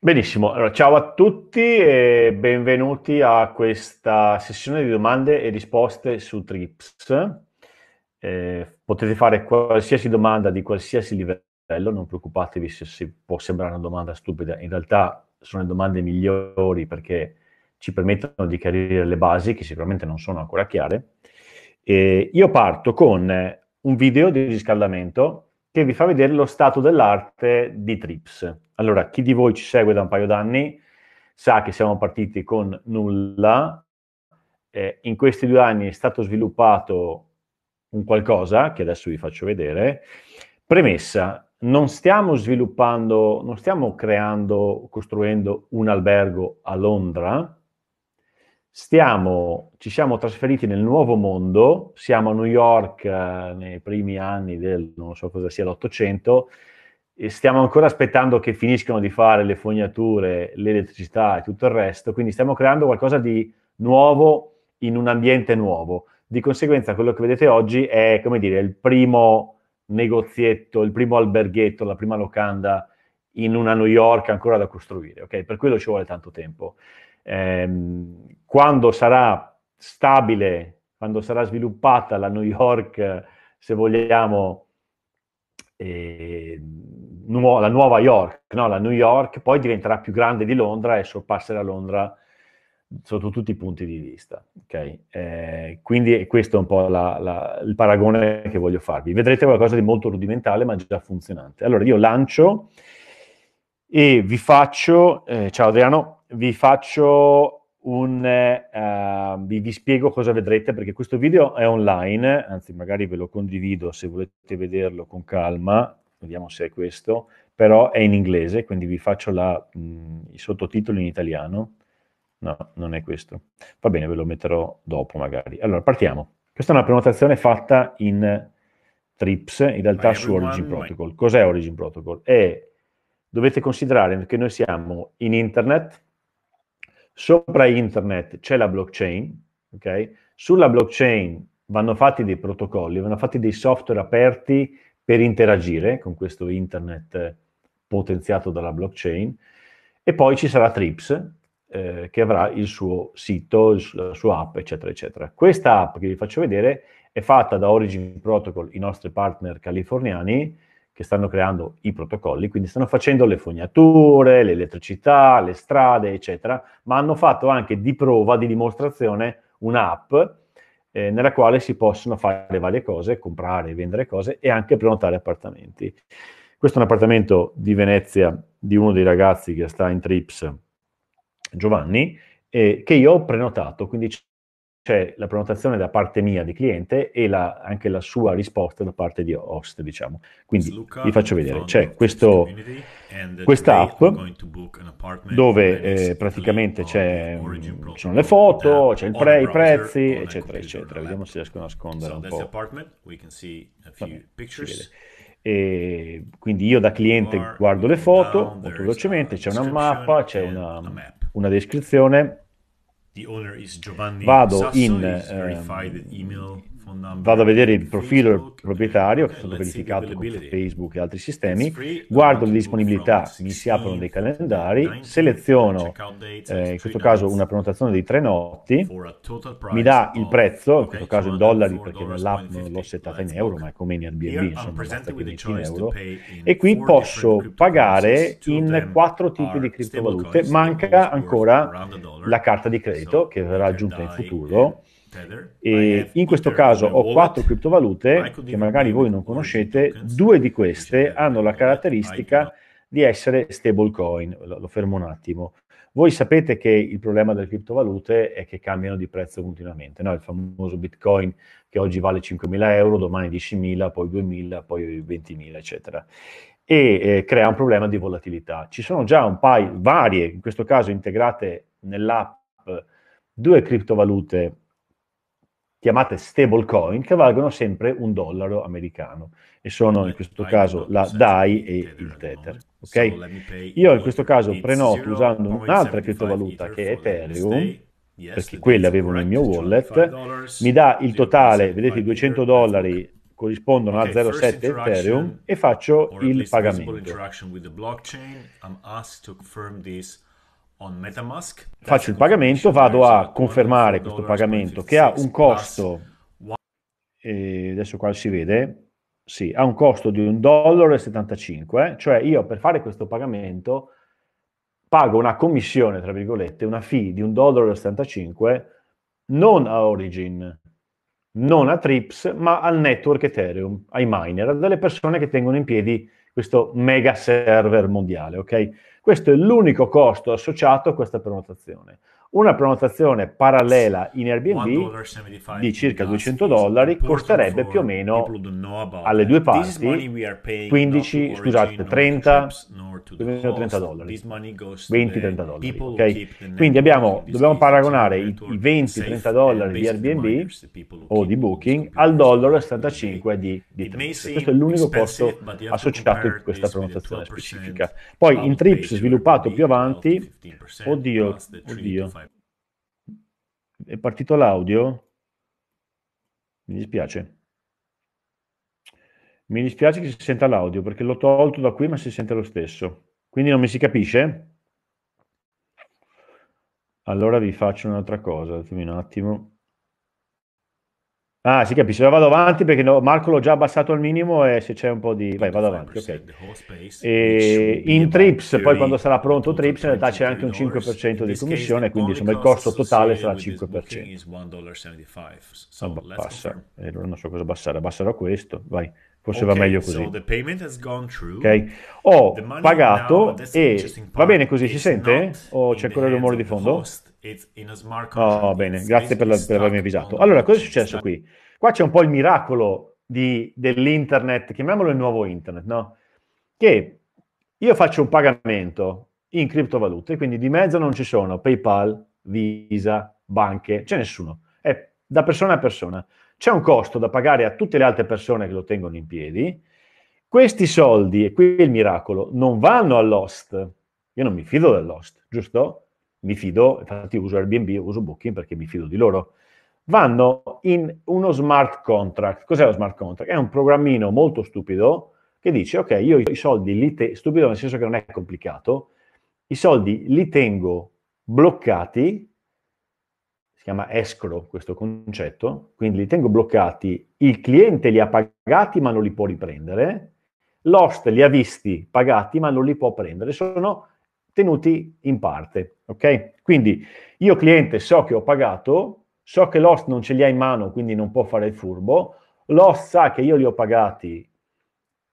Benissimo, allora, ciao a tutti e benvenuti a questa sessione di domande e risposte su Trips. Eh, potete fare qualsiasi domanda di qualsiasi livello, non preoccupatevi se, se può sembrare una domanda stupida, in realtà sono le domande migliori perché ci permettono di chiarire le basi che sicuramente non sono ancora chiare. Eh, io parto con un video di riscaldamento che vi fa vedere lo stato dell'arte di Trips. Allora, chi di voi ci segue da un paio d'anni sa che siamo partiti con nulla. Eh, in questi due anni è stato sviluppato un qualcosa che adesso vi faccio vedere. Premessa, non stiamo sviluppando, non stiamo creando, costruendo un albergo a Londra, stiamo, ci siamo trasferiti nel nuovo mondo, siamo a New York eh, nei primi anni del, non so cosa sia, l'Ottocento, stiamo ancora aspettando che finiscano di fare le fognature, l'elettricità e tutto il resto, quindi stiamo creando qualcosa di nuovo in un ambiente nuovo. Di conseguenza quello che vedete oggi è, come dire, il primo negozietto, il primo alberghetto, la prima locanda in una New York ancora da costruire, ok? Per quello ci vuole tanto tempo. Ehm, quando sarà stabile, quando sarà sviluppata la New York, se vogliamo, eh, nu- la nuova York, no? la New York poi diventerà più grande di Londra e sorpasserà Londra sotto tutti i punti di vista. Okay? Eh, quindi questo è un po' la, la, il paragone che voglio farvi. Vedrete qualcosa di molto rudimentale ma già funzionante. Allora io lancio e vi faccio, eh, ciao Adriano, vi faccio un... Uh, vi, vi, spiego cosa vedrete perché questo video è online, anzi magari ve lo condivido se volete vederlo con calma, vediamo se è questo, però è in inglese, quindi vi faccio la, mh, i sottotitoli in italiano. No, non è questo. Va bene, ve lo metterò dopo magari. Allora, partiamo. Questa è una prenotazione fatta in Trips, in realtà su Origin Protocol. Cos'è Origin Protocol? È, dovete considerare che noi siamo in internet, Sopra internet c'è la blockchain, okay? Sulla blockchain vanno fatti dei protocolli, vanno fatti dei software aperti per interagire con questo internet eh, potenziato dalla blockchain e poi ci sarà TRIPS eh, che avrà il suo sito, il, la sua app, eccetera, eccetera. Questa app che vi faccio vedere è fatta da Origin Protocol, i nostri partner californiani, che stanno creando i protocolli, quindi stanno facendo le fognature, l'elettricità, le strade, eccetera, ma hanno fatto anche di prova, di dimostrazione, un'app eh, nella quale si possono fare varie cose, comprare, vendere cose e anche prenotare appartamenti. Questo è un appartamento di Venezia di uno dei ragazzi che sta in Trips, Giovanni, eh, che io ho prenotato, quindi c'è cioè, la prenotazione da parte mia di cliente e la, anche la sua risposta da parte di host, diciamo. Quindi vi faccio vedere, c'è questo, questa app dove eh, praticamente c'è, sono le foto, c'è pre, i prezzi, eccetera, eccetera. Vediamo se riesco a nascondere un po'. e quindi io da cliente guardo le foto molto velocemente, c'è una mappa, c'è una, una descrizione Vado in eh, vado a vedere il profilo del proprietario eh, che è stato verificato con Facebook e altri sistemi, guardo le disponibilità, mi si aprono dei calendari, seleziono eh, in questo caso una prenotazione dei tre notti, mi dà il prezzo, in questo caso in dollari perché nell'app non l'ho settata in euro, ma è come in Airbnb, insomma, in euro, e qui posso pagare in quattro tipi di criptovalute, manca ancora la carta di credito che verrà aggiunta in futuro e in questo caso ho quattro criptovalute che magari voi non conoscete, due di queste hanno la caratteristica di essere stablecoin, lo fermo un attimo. Voi sapete che il problema delle criptovalute è che cambiano di prezzo continuamente, no? il famoso bitcoin che oggi vale 5.000 euro, domani 10.000, poi 2.000, poi 20.000, eccetera. E eh, crea un problema di volatilità. Ci sono già un paio, varie, in questo caso integrate nell'app, due criptovalute chiamate stablecoin che valgono sempre un dollaro americano e sono in questo caso la DAI e il Tether. Okay? Io in questo caso prenoto usando un'altra criptovaluta che è Ethereum perché quelle avevo nel mio wallet, mi dà il totale, vedete i 200 dollari corrispondono a 0,7 Ethereum e faccio il pagamento faccio il pagamento, vado a confermare questo pagamento che ha un costo, eh, adesso qua si vede, sì, ha un costo di 1,75 dollaro, eh. cioè io per fare questo pagamento pago una commissione, tra virgolette, una fee di 1,75 dollaro non a Origin, non a Trips, ma al network Ethereum, ai miner, alle persone che tengono in piedi questo mega server mondiale, ok? Questo è l'unico costo associato a questa prenotazione. Una prenotazione parallela in Airbnb di circa 200 dollari costerebbe più o meno alle due parti 15, scusate, 30, 30 dollari, 20-30 dollari. Okay? Quindi abbiamo, dobbiamo paragonare i, 20-30 dollari di Airbnb o di Booking al dollaro e 75 di, di Trips. Questo è l'unico costo associato a questa prenotazione specifica. Poi in Trips sviluppato più avanti, oddio, oddio, è partito l'audio? Mi dispiace. Mi dispiace che si senta l'audio perché l'ho tolto da qui ma si sente lo stesso. Quindi non mi si capisce? Allora vi faccio un'altra cosa, datemi un attimo. Ah, si capisce, vado avanti perché no, Marco l'ho già abbassato al minimo e se c'è un po' di... Vai, vado avanti, ok. E in TRIPS, poi quando sarà pronto TRIPS, in realtà c'è anche un 5% di commissione, quindi insomma il costo totale sarà 5%. Ah, non so cosa abbassare, abbasserò questo, vai. Forse okay, va meglio così. So ok, ho pagato e va bene così, si sente? O c'è ancora il rumore di fondo? No, Oh, ah, bene, grazie per, la, per avermi avvisato. Allora, cosa è successo qui? Qua c'è un po' il miracolo di, dell'internet, chiamiamolo il nuovo internet, no? Che io faccio un pagamento in criptovalute, quindi di mezzo non ci sono PayPal, Visa, banche, c'è nessuno. È da persona a persona c'è un costo da pagare a tutte le altre persone che lo tengono in piedi. Questi soldi, e qui è il miracolo, non vanno all'host. Io non mi fido dell'host, giusto? Mi fido, infatti uso Airbnb, uso Booking perché mi fido di loro. Vanno in uno smart contract. Cos'è lo smart contract? È un programmino molto stupido che dice, ok, io i soldi li tengo, stupido nel senso che non è complicato, i soldi li tengo bloccati chiama escrow questo concetto, quindi li tengo bloccati, il cliente li ha pagati ma non li può riprendere, l'host li ha visti pagati ma non li può prendere, sono tenuti in parte, ok? Quindi io cliente so che ho pagato, so che l'host non ce li ha in mano, quindi non può fare il furbo, l'host sa che io li ho pagati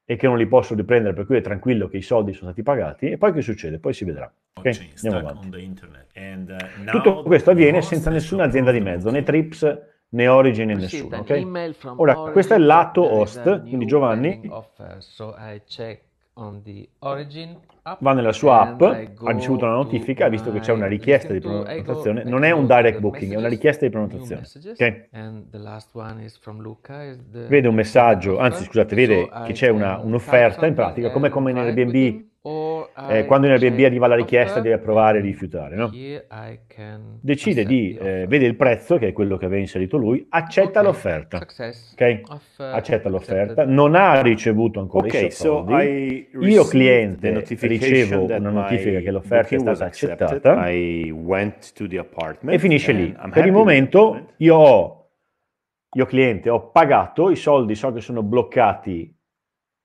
e che non li posso riprendere, per cui è tranquillo che i soldi sono stati pagati e poi che succede? Poi si vedrà. Oh, okay? Andiamo avanti. Uh, Tutto questo avviene senza nessuna azienda di mezzo, né Trips, né Origin, né nessuno. Okay? Ora, questo è il lato host, quindi Giovanni va nella sua app, ha ricevuto una notifica, visto che c'è una richiesta di prenotazione, non è un direct booking, è una richiesta di prenotazione. Okay. Vede un messaggio, anzi scusate, vede che c'è una, un'offerta in pratica, come come in Airbnb eh, quando in Airbnb arriva la richiesta devi approvare e rifiutare, no? Decide di, eh, vede il prezzo, che è quello che aveva inserito lui, accetta okay. l'offerta. Okay? Accetta l'offerta, non ha ricevuto ancora okay, i soldi. Io cliente ricevo una notifica che l'offerta è stata accettata e finisce lì. Per il momento io ho, io cliente, ho pagato, i soldi so che sono bloccati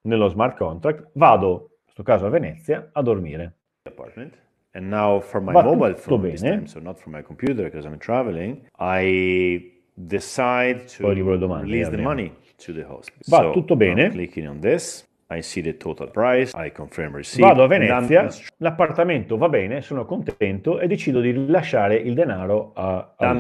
nello smart contract, vado questo caso a Venezia, a dormire. Apartment. And now for my Va mobile phone bene. this time, so not for my computer because I'm traveling, I decide to domani, release the money to the host. Va so, tutto bene. I'm clicking on this. I see the total price, I confirm receipt. Vado a Venezia, l'appartamento va bene, sono contento e decido di rilasciare il denaro a, a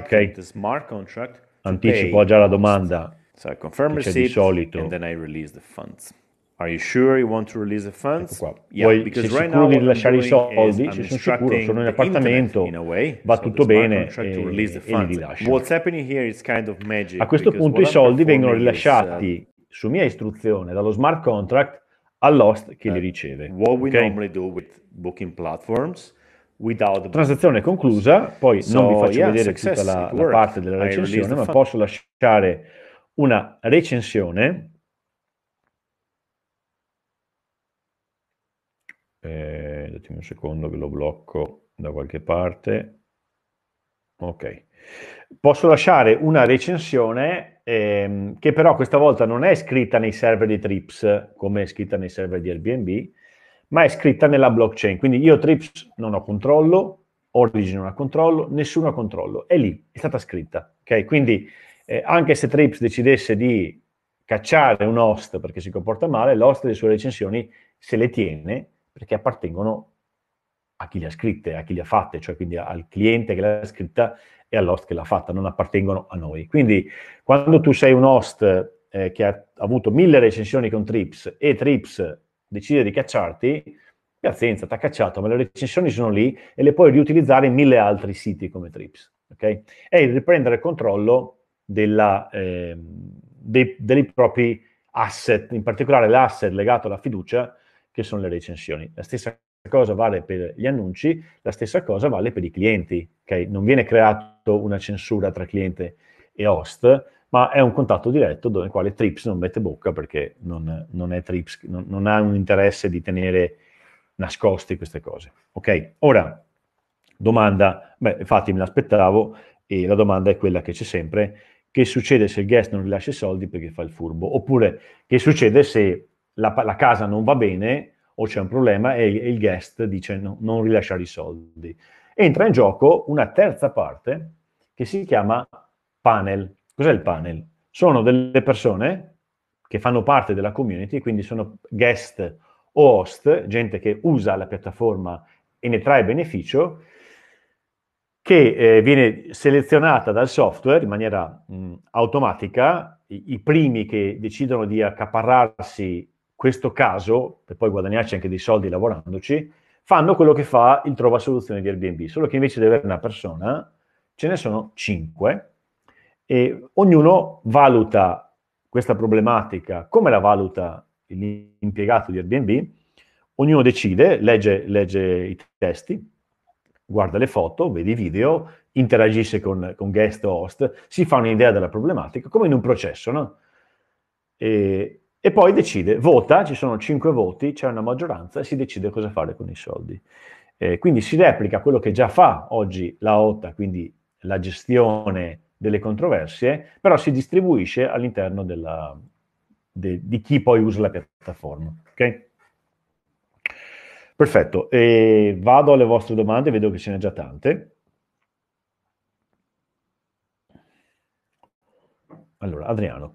okay? the smart contract Anticipo già la domanda so I confirm receipt, di solito. And then I release the funds. Are you sure you want to release the ecco funds? Ecco Yeah, Vuoi, sei right sicuro di rilasciare i soldi? Ci sono sicuro, sono in appartamento, in way, va so tutto bene e, e li rilascio. a questo punto i soldi vengono rilasciati is, uh, su mia istruzione dallo smart contract all'host che uh, li riceve. What we okay? do with booking Transazione conclusa, poi so, non vi faccio yeah, vedere tutta la, la parte della recensione, ma posso lasciare una recensione eh, datemi un secondo che lo blocco da qualche parte. Ok, posso lasciare una recensione ehm, che però questa volta non è scritta nei server di Trips come è scritta nei server di Airbnb, ma è scritta nella blockchain. Quindi io Trips non ho controllo, Origin non ha controllo, nessuno ha controllo, è lì, è stata scritta. Ok, quindi eh, anche se Trips decidesse di cacciare un host perché si comporta male, l'host le sue recensioni se le tiene perché appartengono a chi le ha scritte, a chi le ha fatte, cioè quindi al cliente che le ha scritte e all'host che l'ha fatta, non appartengono a noi. Quindi quando tu sei un host eh, che ha avuto mille recensioni con Trips e Trips decide di cacciarti, pazienza, ti ha cacciato, ma le recensioni sono lì e le puoi riutilizzare in mille altri siti come Trips. Okay? È il riprendere il controllo della, eh, dei, dei propri asset, in particolare l'asset legato alla fiducia, che sono le recensioni. La stessa cosa vale per gli annunci, la stessa cosa vale per i clienti. Okay? Non viene creata una censura tra cliente e host, ma è un contatto diretto dove quale Trips non mette bocca perché non, non è Trips, non, non, ha un interesse di tenere nascosti queste cose. Ok, ora domanda, beh, infatti me l'aspettavo e la domanda è quella che c'è sempre, che succede se il guest non rilascia i soldi perché fa il furbo? Oppure che succede se la, la casa non va bene o c'è un problema e il, il guest dice no, non rilasciare i soldi. Entra in gioco una terza parte che si chiama panel. Cos'è il panel? Sono delle persone che fanno parte della community, quindi sono guest o host, gente che usa la piattaforma e ne trae beneficio, che eh, viene selezionata dal software in maniera mh, automatica. I, I primi che decidono di accaparrarsi questo caso, per poi guadagnarci anche dei soldi lavorandoci, fanno quello che fa il trova soluzioni di Airbnb, solo che invece di avere una persona ce ne sono cinque e ognuno valuta questa problematica, come la valuta l'impiegato di Airbnb, ognuno decide, legge, legge i testi, guarda le foto, vede i video, interagisce con, con guest o host, si fa un'idea della problematica, come in un processo, no? E, e poi decide, vota, ci sono cinque voti, c'è una maggioranza e si decide cosa fare con i soldi. Eh, quindi si replica quello che già fa oggi la OTA, quindi la gestione delle controversie, però si distribuisce all'interno della, de, di chi poi usa la piattaforma. Okay? Perfetto, e vado alle vostre domande, vedo che ce n'è già tante. Allora, Adriano.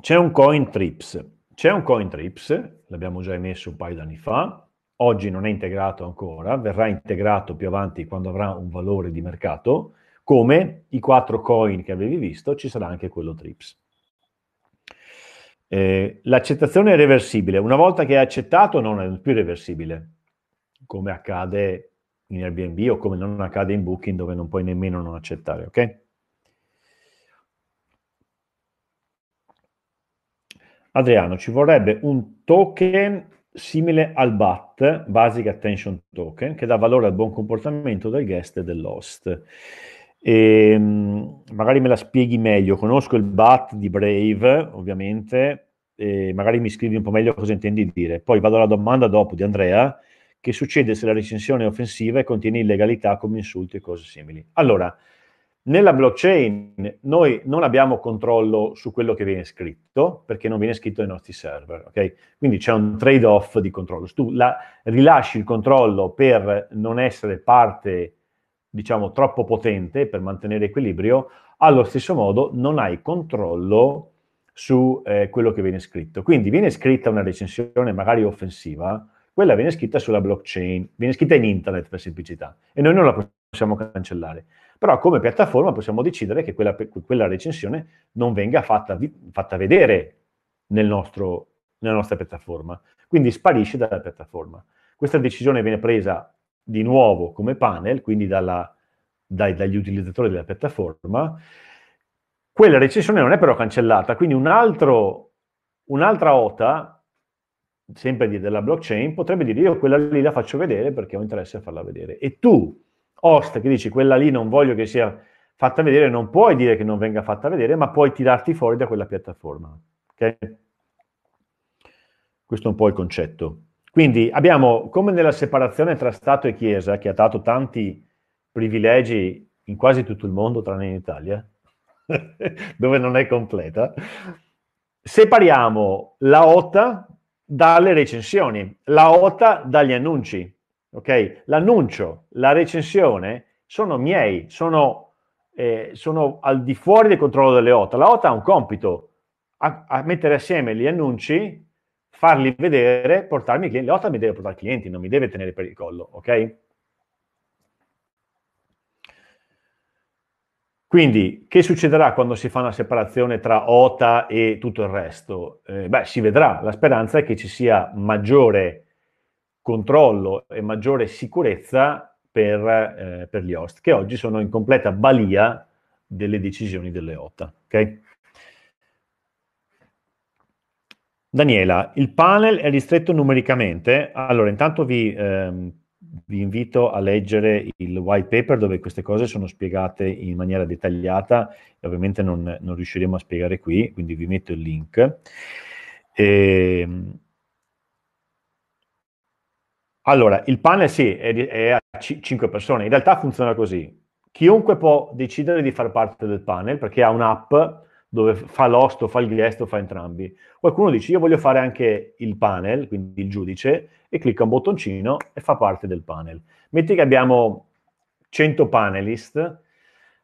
C'è un coin trips. C'è un coin trips, l'abbiamo già emesso un paio d'anni fa, oggi non è integrato ancora, verrà integrato più avanti quando avrà un valore di mercato, come i quattro coin che avevi visto, ci sarà anche quello trips. Eh, l'accettazione è reversibile, una volta che è accettato non è più reversibile, come accade in Airbnb o come non accade in Booking dove non puoi nemmeno non accettare, ok? Adriano, ci vorrebbe un token simile al BAT, Basic Attention Token, che dà valore al buon comportamento del guest e dell'host. E, ehm, magari me la spieghi meglio. Conosco il BAT di Brave, ovviamente, magari mi scrivi un po' meglio cosa intendi dire. Poi vado alla domanda dopo di Andrea, che succede se la recensione è offensiva e contiene illegalità come insulti e cose simili. Allora, nella blockchain noi non abbiamo controllo su quello che viene scritto, perché non viene scritto nei nostri server, ok? Quindi c'è un trade-off di controllo. Se tu la, rilasci il controllo per non essere parte, diciamo, troppo potente, per mantenere equilibrio, allo stesso modo non hai controllo su eh, quello che viene scritto. Quindi viene scritta una recensione magari offensiva, quella viene scritta sulla blockchain, viene scritta in internet per semplicità, e noi non la possiamo cancellare. Però come piattaforma possiamo decidere che quella, quella recensione non venga fatta, fatta vedere nel nostro, nella nostra piattaforma, quindi sparisce dalla piattaforma. Questa decisione viene presa di nuovo come panel, quindi dalla, dai, dagli utilizzatori della piattaforma. Quella recensione non è però cancellata, quindi un altro, un'altra OTA, sempre della blockchain, potrebbe dire io quella lì la faccio vedere perché ho interesse a farla vedere. E tu, host che dici quella lì non voglio che sia fatta vedere, non puoi dire che non venga fatta vedere, ma puoi tirarti fuori da quella piattaforma. Okay? Questo è un po' il concetto. Quindi abbiamo, come nella separazione tra Stato e Chiesa, che ha dato tanti privilegi in quasi tutto il mondo, tranne in Italia, dove non è completa, separiamo la OTA dalle recensioni, la OTA dagli annunci. Okay? L'annuncio, la recensione sono miei, sono, eh, sono, al di fuori del controllo delle OTA. La OTA ha un compito, a, a mettere assieme gli annunci, farli vedere, portarmi i clienti. Le OTA mi deve portare clienti, non mi deve tenere per il collo, ok? Quindi, che succederà quando si fa una separazione tra OTA e tutto il resto? Eh, beh, si vedrà. La speranza è che ci sia maggiore controllo e maggiore sicurezza per, eh, per, gli host, che oggi sono in completa balia delle decisioni delle OTA. Okay? Daniela, il panel è ristretto numericamente. Allora, intanto vi, ehm, vi invito a leggere il white paper dove queste cose sono spiegate in maniera dettagliata e ovviamente non, non riusciremo a spiegare qui, quindi vi metto il link. E, ehm, allora, il panel sì, è, è a c- 5 persone, in realtà funziona così. Chiunque può decidere di far parte del panel perché ha un'app dove fa l'host, o fa il guest, o fa entrambi. Qualcuno dice io voglio fare anche il panel, quindi il giudice, e clicca un bottoncino e fa parte del panel. Metti che abbiamo 100 panelist,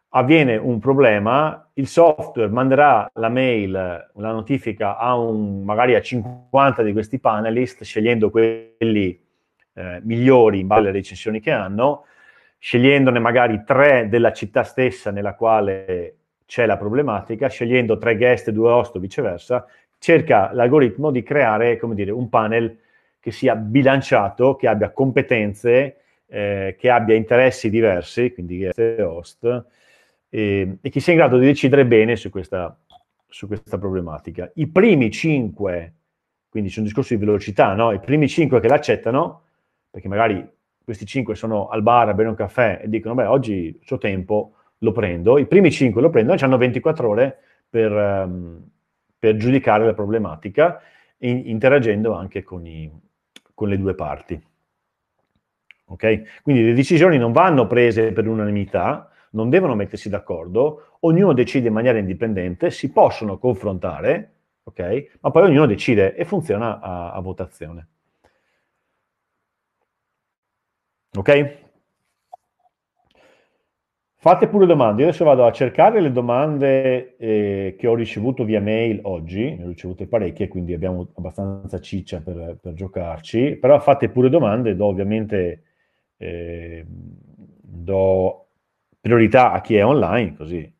avviene un problema, il software manderà la mail, la notifica a un, magari a 50 di questi panelist, scegliendo quelli eh, migliori in base alle recensioni che hanno, scegliendone magari tre della città stessa nella quale c'è la problematica, scegliendo tre guest, due host o viceversa, cerca l'algoritmo di creare, come dire, un panel che sia bilanciato, che abbia competenze, eh, che abbia interessi diversi, quindi guest e host, e, e che sia in grado di decidere bene su questa, su questa problematica. I primi cinque, quindi c'è un discorso di velocità, no? i primi cinque che l'accettano perché magari questi 5 sono al bar a bere un caffè e dicono, beh, oggi il tempo lo prendo, i primi 5 lo prendono e hanno 24 ore per, ehm, per giudicare la problematica, interagendo anche con, i, con le due parti. Okay? Quindi le decisioni non vanno prese per unanimità, non devono mettersi d'accordo, ognuno decide in maniera indipendente, si possono confrontare, okay? ma poi ognuno decide e funziona a, a votazione. Ok? Fate pure domande. Io adesso vado a cercare le domande eh, che ho ricevuto via mail oggi, ne ho ricevute parecchie, quindi abbiamo abbastanza ciccia per, per giocarci, però fate pure domande, do ovviamente eh, do priorità a chi è online, così.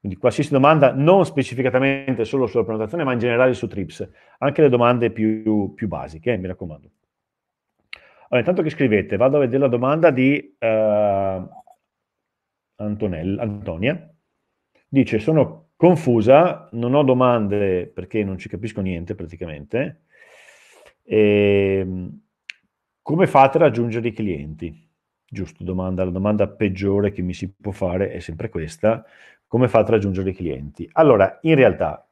Quindi qualsiasi domanda, non specificatamente solo sulla prenotazione, ma in generale su Trips, anche le domande più, più basiche, eh, mi raccomando. Allora, intanto che scrivete, vado a vedere la domanda di uh, ehm, Antonella, Antonia. Dice, sono confusa, non ho domande perché non ci capisco niente praticamente. E, ehm, come fate a raggiungere i clienti? Giusto, domanda, la domanda peggiore che mi si può fare è sempre questa. Come fate a raggiungere i clienti? Allora, in realtà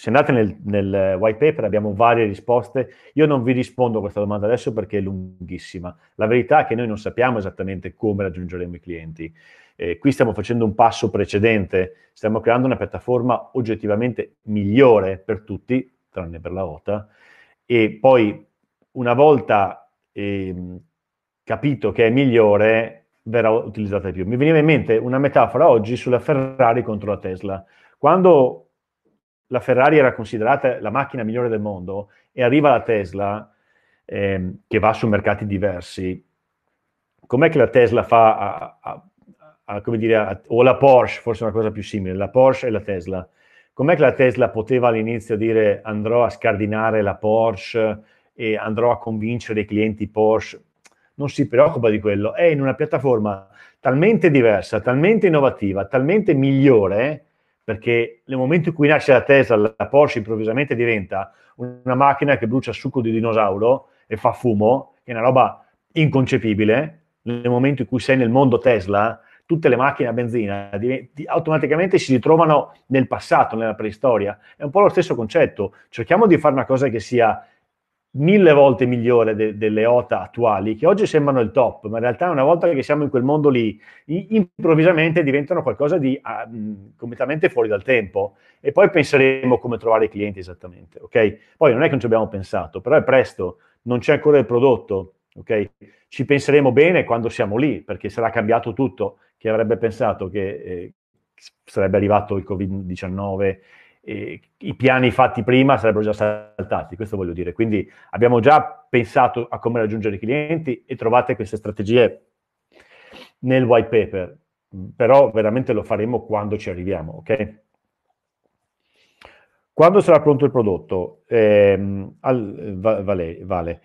se andate nel, nel, white paper abbiamo varie risposte. Io non vi rispondo a questa domanda adesso perché è lunghissima. La verità è che noi non sappiamo esattamente come raggiungeremo i clienti. Eh, qui stiamo facendo un passo precedente, stiamo creando una piattaforma oggettivamente migliore per tutti, tranne per la OTA, e poi una volta eh, capito che è migliore verrà utilizzata di più. Mi veniva in mente una metafora oggi sulla Ferrari contro la Tesla. Quando la Ferrari era considerata la macchina migliore del mondo e arriva la Tesla ehm, che va su mercati diversi, com'è che la Tesla fa, a, a, a, come dire, o la Porsche, forse una cosa più simile, la Porsche e la Tesla, com'è che la Tesla poteva all'inizio dire andrò a scardinare la Porsche e andrò a convincere i clienti Porsche? Non si preoccupa di quello, è in una piattaforma talmente diversa, talmente innovativa, talmente migliore perché nel momento in cui nasce la Tesla, la Porsche improvvisamente diventa una macchina che brucia succo di dinosauro e fa fumo, che è una roba inconcepibile, nel momento in cui sei nel mondo Tesla, tutte le macchine a benzina automaticamente si ritrovano nel passato, nella preistoria. È un po' lo stesso concetto. Cerchiamo di fare una cosa che sia mille volte migliore de- delle OTA attuali, che oggi sembrano il top, ma in realtà una volta che siamo in quel mondo lì, improvvisamente diventano qualcosa di uh, completamente fuori dal tempo e poi penseremo come trovare i clienti esattamente, ok? Poi non è che non ci abbiamo pensato, però è presto, non c'è ancora il prodotto, ok? Ci penseremo bene quando siamo lì, perché sarà cambiato tutto, chi avrebbe pensato che eh, sarebbe arrivato il Covid-19 eh, i piani fatti prima sarebbero già saltati, questo voglio dire. Quindi abbiamo già pensato a come raggiungere i clienti e trovate queste strategie nel white paper, però veramente lo faremo quando ci arriviamo, ok? Quando sarà pronto il prodotto? Eh, al, vale, vale.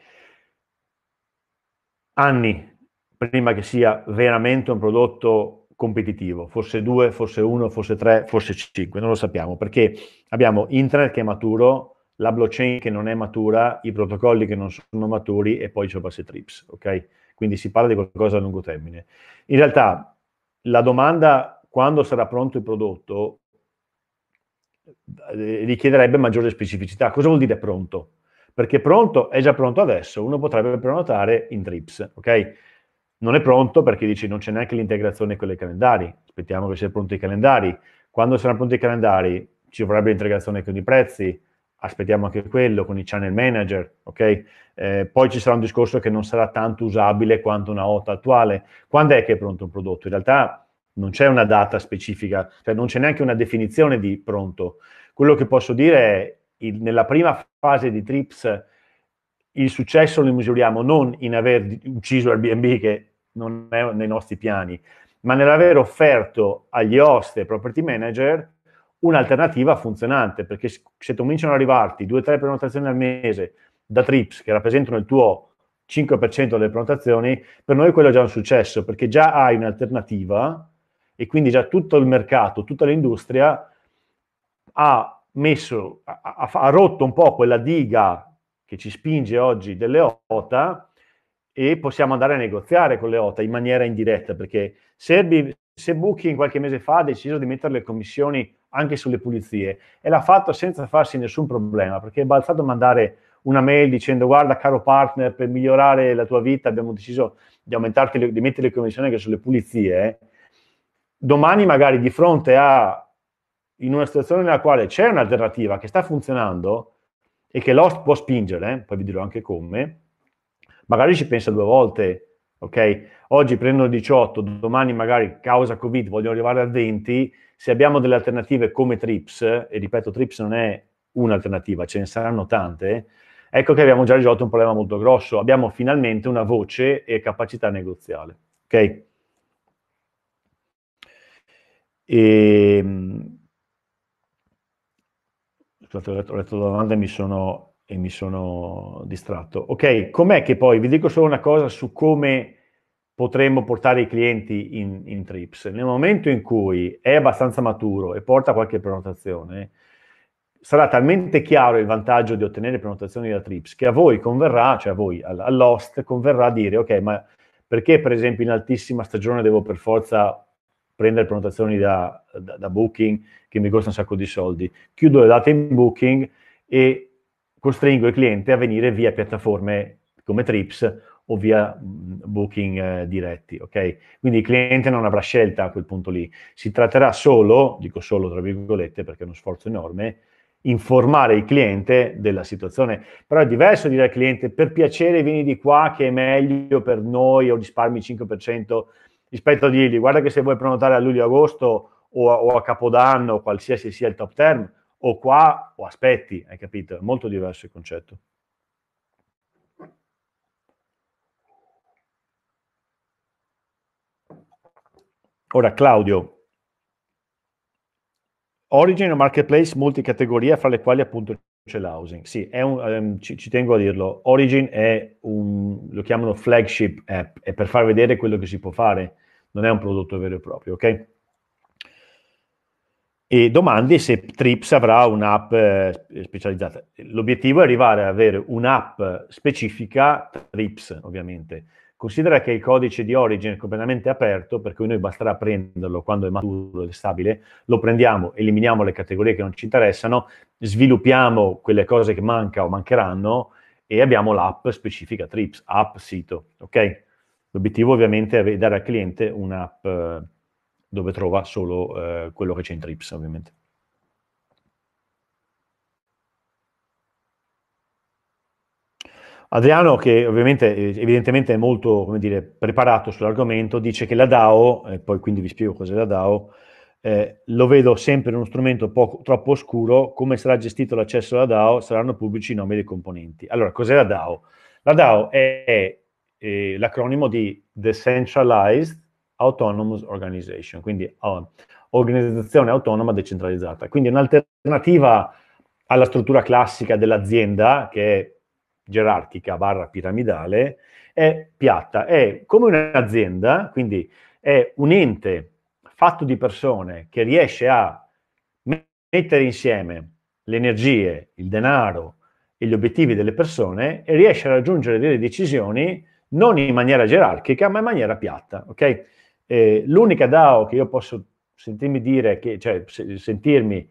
Anni prima che sia veramente un prodotto competitivo, forse 2, forse 1, forse 3, forse 5, non lo sappiamo, perché abbiamo internet che è maturo, la blockchain che non è matura, i protocolli che non sono maturi e poi c'è base trips, ok? Quindi si parla di qualcosa a lungo termine. In realtà la domanda quando sarà pronto il prodotto eh, richiederebbe maggiore specificità. Cosa vuol dire pronto? Perché pronto è già pronto adesso, uno potrebbe prenotare in trips, ok? non è pronto perché dici non c'è neanche l'integrazione con i calendari, aspettiamo che siano pronti i calendari. Quando saranno pronti i calendari ci vorrebbe l'integrazione con i prezzi, aspettiamo anche quello con i channel manager, ok? Eh, poi ci sarà un discorso che non sarà tanto usabile quanto una OTA attuale. Quando è che è pronto un prodotto? In realtà non c'è una data specifica, cioè non c'è neanche una definizione di pronto. Quello che posso dire è, il, nella prima fase di TRIPS, il successo lo misuriamo non in aver ucciso Airbnb, che non è nei nostri piani, ma nell'aver offerto agli host e property manager un'alternativa funzionante, perché se cominciano ad arrivarti 2-3 prenotazioni al mese da trips che rappresentano il tuo 5% delle prenotazioni, per noi quello è già un successo, perché già hai un'alternativa e quindi già tutto il mercato, tutta l'industria ha messo, ha, ha rotto un po' quella diga che ci spinge oggi delle OTA e possiamo andare a negoziare con le OTA in maniera indiretta, perché Serbi, se Booking qualche mese fa ha deciso di mettere le commissioni anche sulle pulizie e l'ha fatto senza farsi nessun problema, perché è balzato a mandare una mail dicendo guarda caro partner, per migliorare la tua vita abbiamo deciso di aumentarti, le, di mettere le commissioni anche sulle pulizie. Eh. Domani magari di fronte a, in una situazione nella quale c'è un'alternativa che sta funzionando e che l'host può spingere, eh, poi vi dirò anche come, magari ci pensa due volte, ok? Oggi prendono 18, domani magari causa Covid vogliono arrivare a 20, se abbiamo delle alternative come TRIPS, e ripeto TRIPS non è un'alternativa, ce ne saranno tante, ecco che abbiamo già risolto un problema molto grosso, abbiamo finalmente una voce e capacità negoziale, ok? E, ehm, scusate, ho letto, ho letto la domanda e mi sono e mi sono distratto. Ok, com'è che poi vi dico solo una cosa su come potremmo portare i clienti in, in trips. Nel momento in cui è abbastanza maturo e porta qualche prenotazione, sarà talmente chiaro il vantaggio di ottenere prenotazioni da trips che a voi converrà, cioè a voi, all'host, converrà dire ok, ma perché per esempio in altissima stagione devo per forza prendere prenotazioni da, da, da Booking che mi costa un sacco di soldi? Chiudo le date in Booking e costringo il cliente a venire via piattaforme come Trips o via mm, booking eh, diretti, ok? Quindi il cliente non avrà scelta a quel punto lì. Si tratterà solo, dico solo tra virgolette perché è uno sforzo enorme, informare il cliente della situazione. Però è diverso dire al cliente per piacere vieni di qua che è meglio per noi o risparmi il 5% rispetto a dirgli guarda che se vuoi prenotare a luglio-agosto o o a Capodanno, qualsiasi sia il top term, o qua o aspetti, hai capito? È molto diverso il concetto. Ora Claudio, Origin o marketplace multicategoria fra le quali appunto c'è l'housing. Sì, un, um, ci, ci, tengo a dirlo. Origin è un, lo chiamano flagship app, è per far vedere quello che si può fare, non è un prodotto vero e proprio, ok? e domandi se Trips avrà un'app eh, specializzata. L'obiettivo è arrivare ad avere un'app specifica Trips, ovviamente. Considera che il codice di origin è completamente aperto, per cui noi basterà prenderlo quando è maturo e stabile, lo prendiamo, eliminiamo le categorie che non ci interessano, sviluppiamo quelle cose che manca o mancheranno e abbiamo l'app specifica Trips, app, sito, ok? L'obiettivo ovviamente è dare al cliente un'app eh, dove trova solo eh, quello che c'è in TRIPS, ovviamente. Adriano, che ovviamente eh, evidentemente è molto dire, preparato sull'argomento, dice che la DAO, e poi quindi vi spiego cos'è la DAO, eh, lo vedo sempre uno strumento poco, troppo oscuro, come sarà gestito l'accesso alla DAO, saranno pubblici i nomi dei componenti. Allora, cos'è la DAO? La DAO è, è eh, l'acronimo di Decentralized Autonomous Organization, quindi oh, organizzazione autonoma decentralizzata. Quindi un'alternativa alla struttura classica dell'azienda, che è gerarchica barra piramidale, è piatta, è come un'azienda, quindi è un ente fatto di persone che riesce a mettere insieme le energie, il denaro e gli obiettivi delle persone e riesce a raggiungere delle decisioni non in maniera gerarchica, ma in maniera piatta, ok? Eh, l'unica DAO che io posso sentirmi dire, che, cioè sentirmi,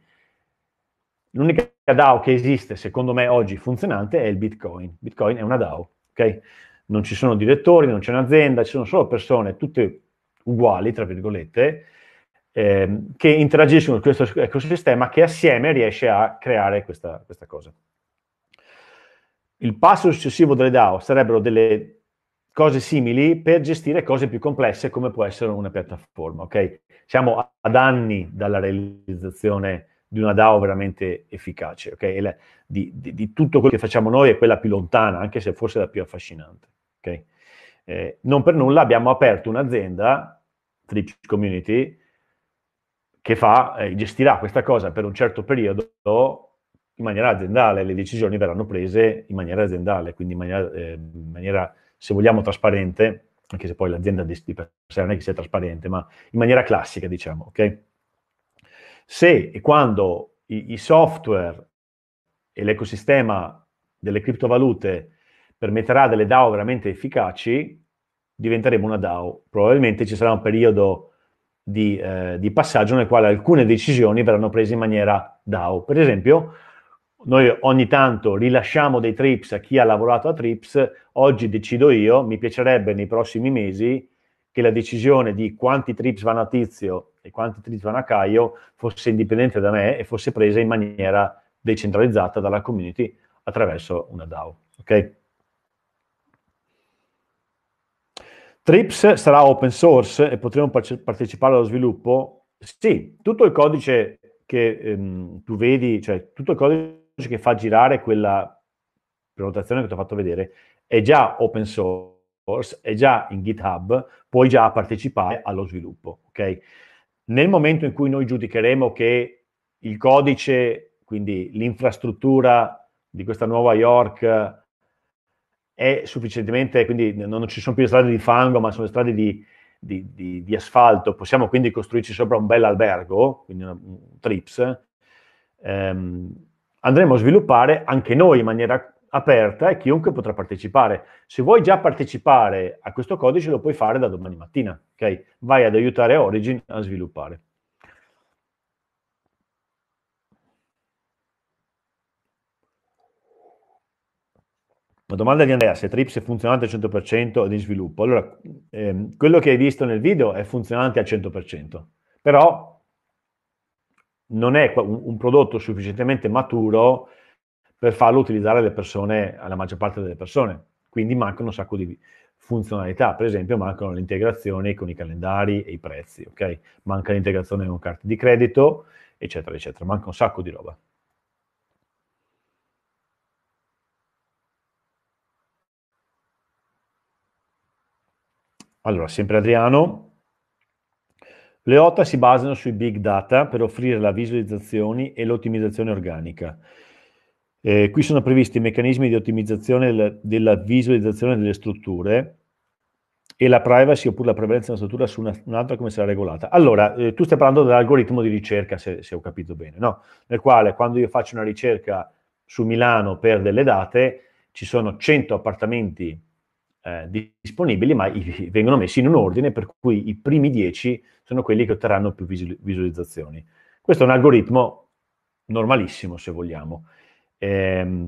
l'unica DAO che esiste secondo me oggi funzionante è il Bitcoin. Bitcoin è una DAO, ok? Non ci sono direttori, non c'è un'azienda, ci sono solo persone, tutte uguali, tra virgolette, Ehm, che interagiscono con questo ecosistema che assieme riesce a creare questa, questa, cosa. Il passo successivo delle DAO sarebbero delle cose simili per gestire cose più complesse come può essere una piattaforma. Okay? Siamo ad anni dalla realizzazione di una DAO veramente efficace. Okay? La, di, di, di, tutto quello che facciamo noi è quella più lontana, anche se forse la più affascinante. Okay? Eh, non per nulla abbiamo aperto un'azienda, Trips Community, che fa, eh, gestirà questa cosa per un certo periodo in maniera aziendale, le decisioni verranno prese in maniera aziendale, quindi in maniera, eh, in maniera se vogliamo trasparente, anche se poi l'azienda di, di per sé non è che sia trasparente, ma in maniera classica, diciamo, ok? Se e quando i, i software e l'ecosistema delle criptovalute permetterà delle DAO veramente efficaci, diventeremo una DAO. Probabilmente ci sarà un periodo di, eh, di passaggio nel quale alcune decisioni verranno prese in maniera DAO. Per esempio, noi ogni tanto rilasciamo dei trips a chi ha lavorato a trips, oggi decido io, mi piacerebbe nei prossimi mesi che la decisione di quanti trips vanno a Tizio e quanti trips vanno a Caio fosse indipendente da me e fosse presa in maniera decentralizzata dalla community attraverso una DAO. Okay? Trips sarà open source e potremo partecipare allo sviluppo? Sì, tutto il codice che ehm, tu vedi, cioè tutto il codice che fa girare quella prenotazione che ti ho fatto vedere è già open source, è già in GitHub, puoi già partecipare allo sviluppo. Okay? Nel momento in cui noi giudicheremo che il codice, quindi l'infrastruttura di questa nuova York è sufficientemente, quindi non ci sono più strade di fango, ma sono strade di, di, di, di asfalto, possiamo quindi costruirci sopra un bel albergo, quindi una, un trips, ehm, andremo a sviluppare anche noi in maniera aperta e chiunque potrà partecipare. Se vuoi già partecipare a questo codice lo puoi fare da domani mattina, ok? Vai ad aiutare Origin a sviluppare. La domanda di Andrea, se Trips è funzionante al 100% ed in sviluppo. Allora, ehm, quello che hai visto nel video è funzionante al 100%, però non è un, un prodotto sufficientemente maturo per farlo utilizzare alle persone, alla maggior parte delle persone. Quindi mancano un sacco di funzionalità, per esempio mancano le integrazioni con i calendari e i prezzi, ok? Manca l'integrazione con carte di credito, eccetera, eccetera, manca un sacco di roba. Allora, sempre Adriano, le OTA si basano sui big data per offrire la visualizzazione e l'ottimizzazione organica. Eh, qui sono previsti meccanismi di ottimizzazione del, della visualizzazione delle strutture e la privacy oppure la prevalenza della struttura su una, un'altra come sarà regolata. Allora, eh, tu stai parlando dell'algoritmo di ricerca, se, se ho capito bene, no? nel quale quando io faccio una ricerca su Milano per delle date, ci sono 100 appartamenti eh, disponibili, ma i, vengono messi in un ordine per cui i primi 10 sono quelli che otterranno più visualizzazioni. Questo è un algoritmo normalissimo, se vogliamo. Eh,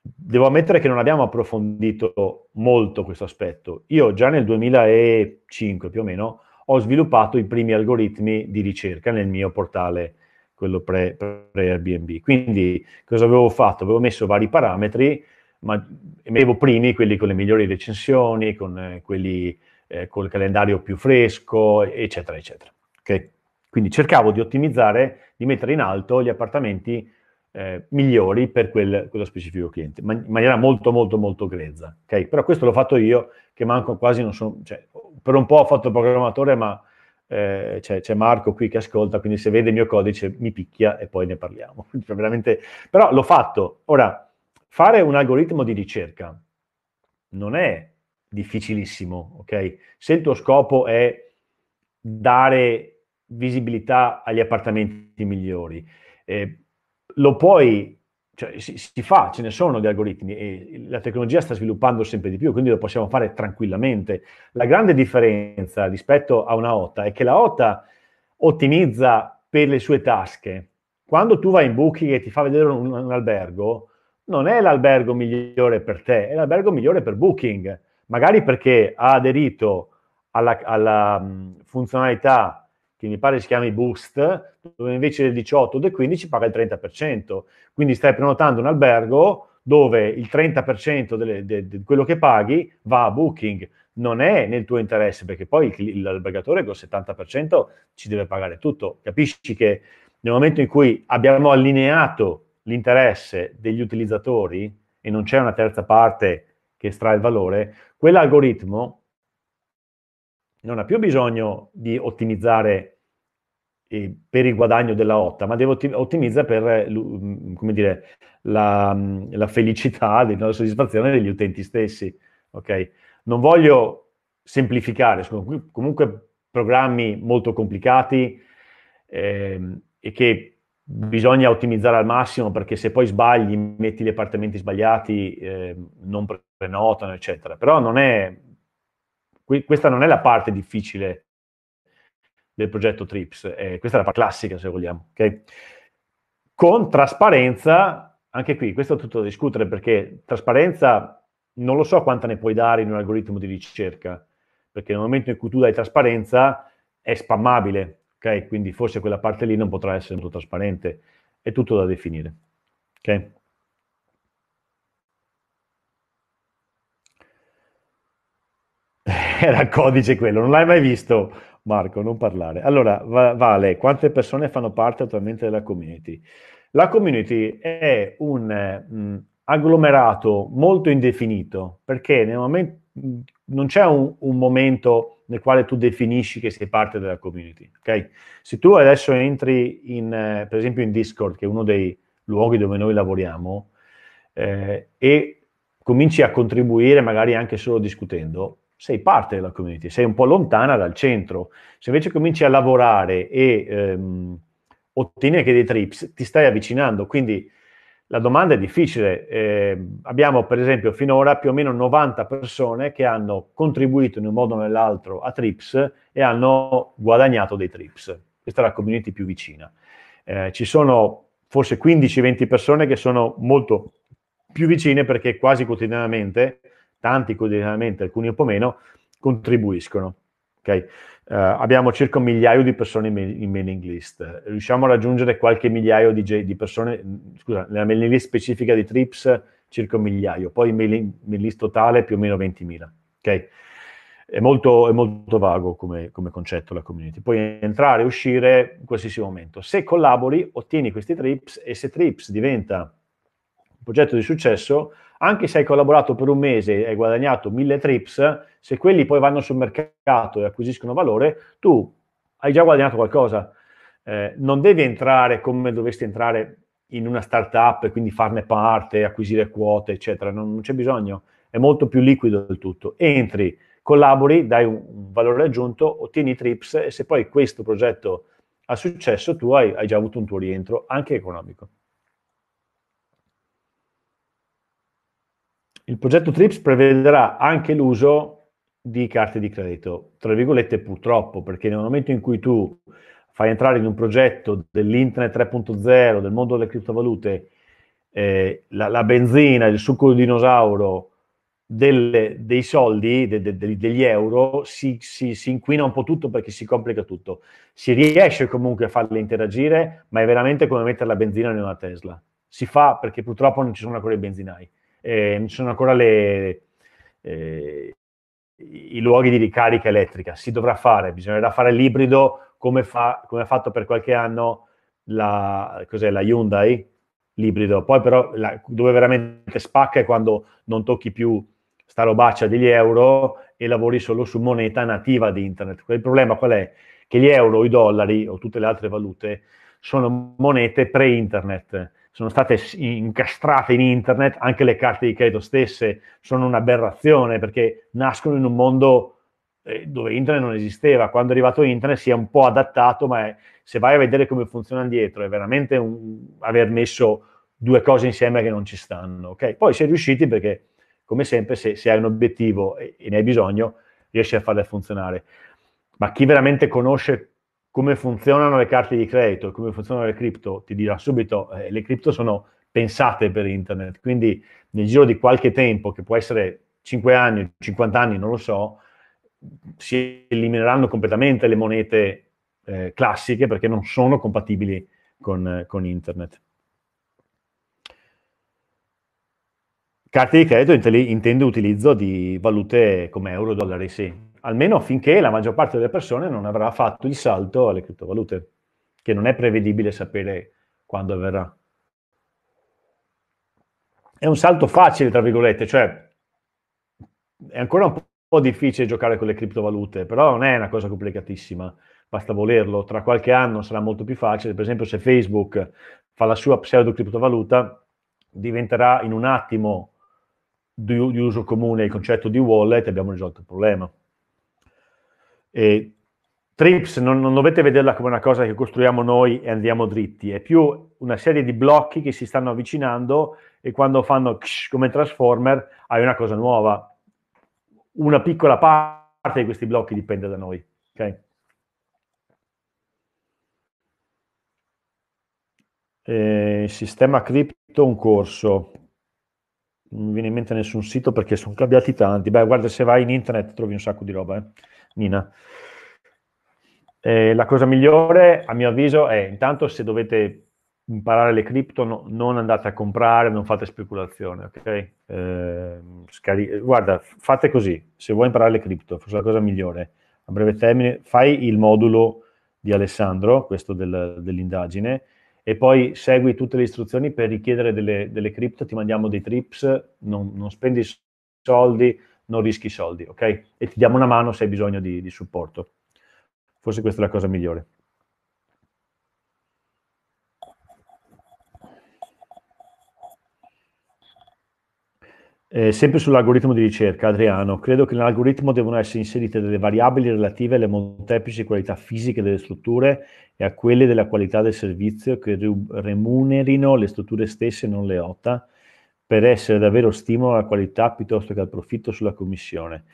devo ammettere che non abbiamo approfondito molto questo aspetto. Io già nel 2005 più o meno ho sviluppato i primi algoritmi di ricerca nel mio portale, quello pre-Airbnb. Pre Quindi cosa avevo fatto? Avevo messo vari parametri, ma avevo primi quelli con le migliori recensioni, con eh, quelli eh, col calendario più fresco, eccetera, eccetera. Okay? Quindi cercavo di ottimizzare, di mettere in alto gli appartamenti eh, migliori per quel, quello specifico cliente, ma in maniera molto, molto, molto grezza. Okay? Però questo l'ho fatto io, che manco quasi non sono... Cioè, per un po' ho fatto il programmatore, ma eh, c'è, c'è, Marco qui che ascolta, quindi se vede il mio codice mi picchia e poi ne parliamo. Cioè, veramente... Però l'ho fatto. Ora, fare un algoritmo di ricerca non è difficilissimo, ok? Se il tuo scopo è dare visibilità agli appartamenti migliori, eh, lo puoi cioè, si, si, fa, ce ne sono di algoritmi e la tecnologia sta sviluppando sempre di più, quindi lo possiamo fare tranquillamente. La grande differenza rispetto a una OTA è che la OTA ottimizza per le sue tasche. Quando tu vai in Booking e ti fa vedere un, un albergo, non è l'albergo migliore per te, è l'albergo migliore per Booking magari perché ha aderito alla, alla mm, funzionalità che mi pare si chiami Boost, dove invece del 18 o del 15 paga il 30%. Quindi stai prenotando un albergo dove il 30% delle, de, di quello che paghi va a Booking. Non è nel tuo interesse, perché poi l'albergatore con il 70% ci deve pagare tutto. Capisci che nel momento in cui abbiamo allineato l'interesse degli utilizzatori e non c'è una terza parte che estrae il valore, quell'algoritmo non ha più bisogno di ottimizzare eh, per il guadagno della otta, ma deve ottim- ottimizzare per eh, mm, dire, la, mm, la, felicità, la soddisfazione degli utenti stessi. Okay? Non voglio semplificare, sono comunque programmi molto complicati eh, e che bisogna ottimizzare al massimo perché se poi sbagli, metti gli appartamenti sbagliati, eh, non prenotano, eccetera. Però non è, questa non è la parte difficile del progetto TRIPS, eh, questa è la parte classica se vogliamo, okay? Con trasparenza, anche qui, questo è tutto da discutere perché trasparenza non lo so quanta ne puoi dare in un algoritmo di ricerca, perché nel momento in cui tu dai trasparenza è spammabile, ok? Quindi forse quella parte lì non potrà essere molto trasparente, è tutto da definire, ok? era il codice quello, non l'hai mai visto Marco, non parlare. Allora, va, Vale, quante persone fanno parte attualmente della community? La community è un mh, mm, agglomerato molto indefinito, perché nel momento, non c'è un, un, momento nel quale tu definisci che sei parte della community. Okay? Se tu adesso entri in, per esempio, in Discord, che è uno dei luoghi dove noi lavoriamo, eh, e cominci a contribuire magari anche solo discutendo, sei parte della community, sei un po' lontana dal centro. Se invece cominci a lavorare e ehm, ottieni anche dei trips, ti stai avvicinando. Quindi la domanda è difficile. Eh, abbiamo per esempio finora più o meno 90 persone che hanno contribuito in un modo o nell'altro a trips e hanno guadagnato dei trips. Questa è la community più vicina. Eh, ci sono forse 15-20 persone che sono molto più vicine perché quasi quotidianamente tanti quotidianamente, alcuni un po' meno, contribuiscono. Okay? Uh, abbiamo circa un migliaio di persone in, mail, in, mailing list, riusciamo a raggiungere qualche migliaio di, di, persone, mm, scusa, nella mailing list specifica di Trips circa un migliaio, poi in mailing, mailing list totale più o meno 20.000. Okay? È, molto, è molto vago come, come concetto la community, puoi entrare e uscire in qualsiasi momento. Se collabori ottieni questi Trips e se Trips diventa un progetto di successo anche se hai collaborato per un mese e hai guadagnato mille trips, se quelli poi vanno sul mercato e acquisiscono valore, tu hai già guadagnato qualcosa. Eh, non devi entrare come dovresti entrare in una startup e quindi farne parte, acquisire quote, eccetera. Non, non c'è bisogno, è molto più liquido il tutto. Entri, collabori, dai un, un valore aggiunto, ottieni trips e se poi questo progetto ha successo, tu hai, hai già avuto un tuo rientro anche economico. Il progetto TRIPS prevederà anche l'uso di carte di credito, tra virgolette purtroppo, perché nel momento in cui tu fai entrare in un progetto dell'internet 3.0, del mondo delle criptovalute, eh, la, la, benzina, il succo di dinosauro delle, dei soldi, de, de, de, degli euro, si, si, si, inquina un po' tutto perché si complica tutto. Si riesce comunque a farle interagire, ma è veramente come mettere la benzina in una Tesla. Si fa perché purtroppo non ci sono ancora i benzinai eh, sono ancora le, eh, i luoghi di ricarica elettrica. Si dovrà fare, bisognerà fare l'ibrido come, fa, come ha fatto per qualche anno la, la Hyundai, l'ibrido. Poi però la, dove veramente spacca è quando non tocchi più sta robaccia degli euro e lavori solo su moneta nativa di internet. Il problema qual è? Che gli euro, i dollari o tutte le altre valute sono monete pre-internet sono state incastrate in internet, anche le carte di credito stesse sono un'aberrazione perché nascono in un mondo eh, dove internet non esisteva. Quando è arrivato internet si è un po' adattato, ma è, se vai a vedere come funziona dietro è veramente un, aver messo due cose insieme che non ci stanno. Okay? Poi si è riusciti perché, come sempre, se, se hai un obiettivo e, e, ne hai bisogno, riesci a farle funzionare. Ma chi veramente conosce come funzionano le carte di credito e come funzionano le cripto, ti dirà subito, eh, le cripto sono pensate per internet, quindi nel giro di qualche tempo, che può essere 5 anni, 50 anni, non lo so, si elimineranno completamente le monete eh, classiche perché non sono compatibili con, eh, con internet. Carte di credito intendo utilizzo di valute come euro, dollari, sì, almeno finché la maggior parte delle persone non avrà fatto il salto alle criptovalute, che non è prevedibile sapere quando avverrà. È un salto facile, tra virgolette, cioè è ancora un po' difficile giocare con le criptovalute, però non è una cosa complicatissima, basta volerlo. Tra qualche anno sarà molto più facile, per esempio se Facebook fa la sua pseudo criptovaluta, diventerà in un attimo di, uso comune il concetto di wallet e abbiamo risolto il problema eh, trips non, non, dovete vederla come una cosa che costruiamo noi e andiamo dritti, è più una serie di blocchi che si stanno avvicinando e quando fanno come transformer hai una cosa nuova. Una piccola parte di questi blocchi dipende da noi. Ok. Eh, sistema cripto, un corso. Non mi viene in mente nessun sito perché sono cambiati tanti. Beh, guarda, se vai in internet trovi un sacco di roba. Eh. Nina. Eh, la cosa migliore, a mio avviso, è intanto se dovete imparare le cripto, no, non andate a comprare, non fate speculazione, ok? Eh, scari- guarda, fate così, se vuoi imparare le cripto, forse la cosa migliore, a breve termine, fai il modulo di Alessandro, questo del, dell'indagine, e poi segui tutte le istruzioni per richiedere delle, delle cripto, ti mandiamo dei trips, non, non spendi soldi, non rischi soldi, ok? E ti diamo una mano se hai bisogno di, di supporto. Forse questa è la cosa migliore. Eh, sempre sull'algoritmo di ricerca, Adriano, credo che nell'algoritmo devono essere inserite delle variabili relative alle molteplici qualità fisiche delle strutture e a quelle della qualità del servizio che remunerino le strutture stesse e non le OTA, per essere davvero stimolo alla qualità piuttosto che al profitto sulla commissione.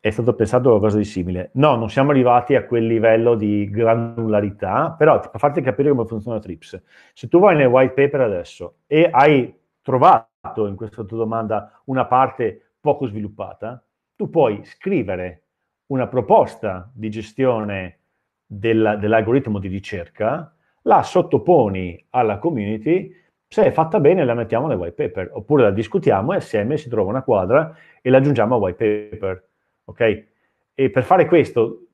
È stato pensato qualcosa di simile. No, non siamo arrivati a quel livello di granularità, però per farti capire come funziona Trips, se tu vai nel white paper adesso e hai trovato in questa tua domanda una parte poco sviluppata, tu puoi scrivere una proposta di gestione della, dell'algoritmo di ricerca, la sottoponi alla community se è fatta bene la mettiamo nel white paper, oppure la discutiamo e assieme si trova una quadra e la aggiungiamo al white paper. Ok? E per fare questo,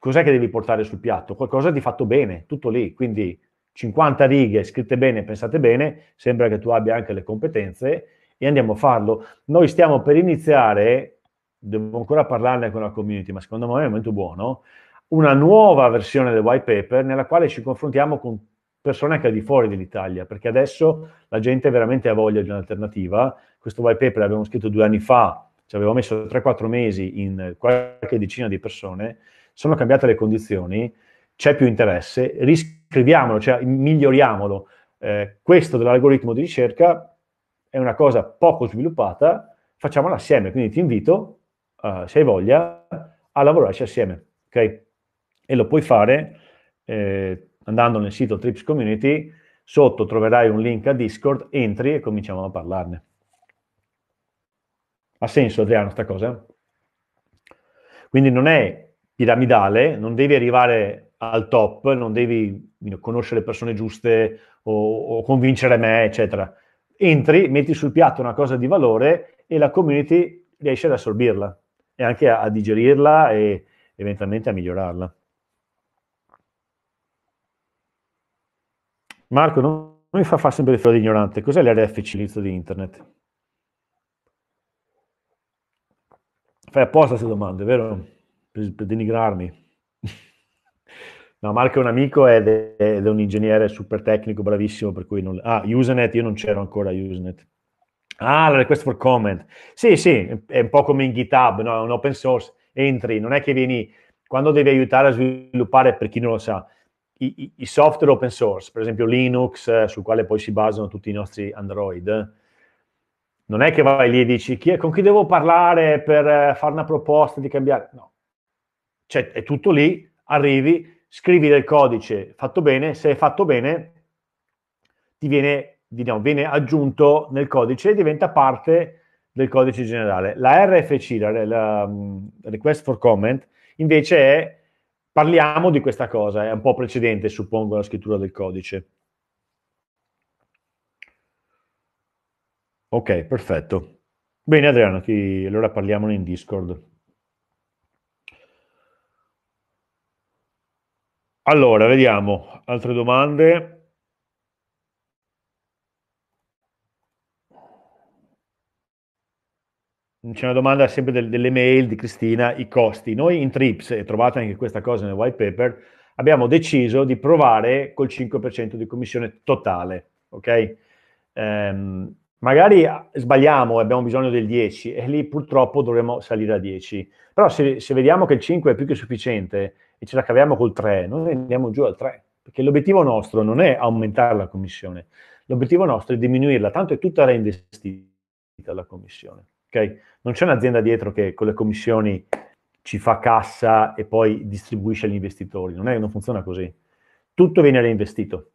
cos'è che devi portare sul piatto? Qualcosa di fatto bene, tutto lì. Quindi 50 righe scritte bene, pensate bene, sembra che tu abbia anche le competenze e andiamo a farlo. Noi stiamo per iniziare, devo ancora parlarne con la community, ma secondo me è un momento buono, una nuova versione del white paper nella quale ci confrontiamo con persone anche al di fuori dell'Italia, perché adesso la gente veramente ha voglia di un'alternativa. Questo white paper l'abbiamo scritto due anni fa, ci avevamo messo 3-4 mesi in qualche decina di persone, sono cambiate le condizioni, c'è più interesse, riscriviamolo, cioè miglioriamolo. Eh, questo dell'algoritmo di ricerca è una cosa poco sviluppata, facciamola assieme, quindi ti invito, uh, se hai voglia, a lavorarci assieme, ok? E lo puoi fare eh, andando nel sito Trips Community, sotto troverai un link a Discord, entri e cominciamo a parlarne. Ha senso Adriano questa cosa? Quindi non è piramidale, non devi arrivare al top, non devi conoscere le persone giuste o, o convincere me, eccetera. Entri, metti sul piatto una cosa di valore e la community riesce ad assorbirla e anche a, a digerirla e eventualmente a migliorarla. Marco, non, mi fa fare sempre il filo di ignorante. Cos'è l'RFC, l'indirizzo di internet? Fai apposta queste domande, vero? Per, per denigrarmi. No, Marco è un amico ed è, ed è, un ingegnere super tecnico, bravissimo, per cui non... Ah, Usenet, io non c'ero ancora Usenet. Ah, la request for comment. Sì, sì, è un po' come in GitHub, no? È un open source, entri, non è che vieni... Quando devi aiutare a sviluppare, per chi non lo sa, i, i, software open source, per esempio Linux, eh, sul quale poi si basano tutti i nostri Android, non è che vai lì e dici chi è, con chi devo parlare per eh, fare una proposta di cambiare, no. Cioè, è tutto lì, arrivi, scrivi del codice fatto bene, se è fatto bene ti viene, diciamo, viene aggiunto nel codice e diventa parte del codice generale. La RFC, la, la mm, Request for Comment, invece è Parliamo di questa cosa, è un po' precedente, suppongo, la scrittura del codice. Ok, perfetto. Bene Adriano, ti... allora parliamone in Discord. Allora, vediamo, altre domande. C'è una domanda sempre del, delle mail di Cristina, i costi. Noi in Trips, e trovate anche questa cosa nel white paper, abbiamo deciso di provare col 5% di commissione totale, ok? Ehm, magari sbagliamo e abbiamo bisogno del 10 e lì purtroppo dovremo salire a 10. Però se, se vediamo che il 5 è più che sufficiente e ce la caviamo col 3, noi andiamo giù al 3, perché l'obiettivo nostro non è aumentare la commissione, l'obiettivo nostro è diminuirla, tanto è tutta reinvestita la commissione. Okay? Non c'è un'azienda dietro che con le commissioni ci fa cassa e poi distribuisce agli investitori. Non, è, non funziona così. Tutto viene reinvestito.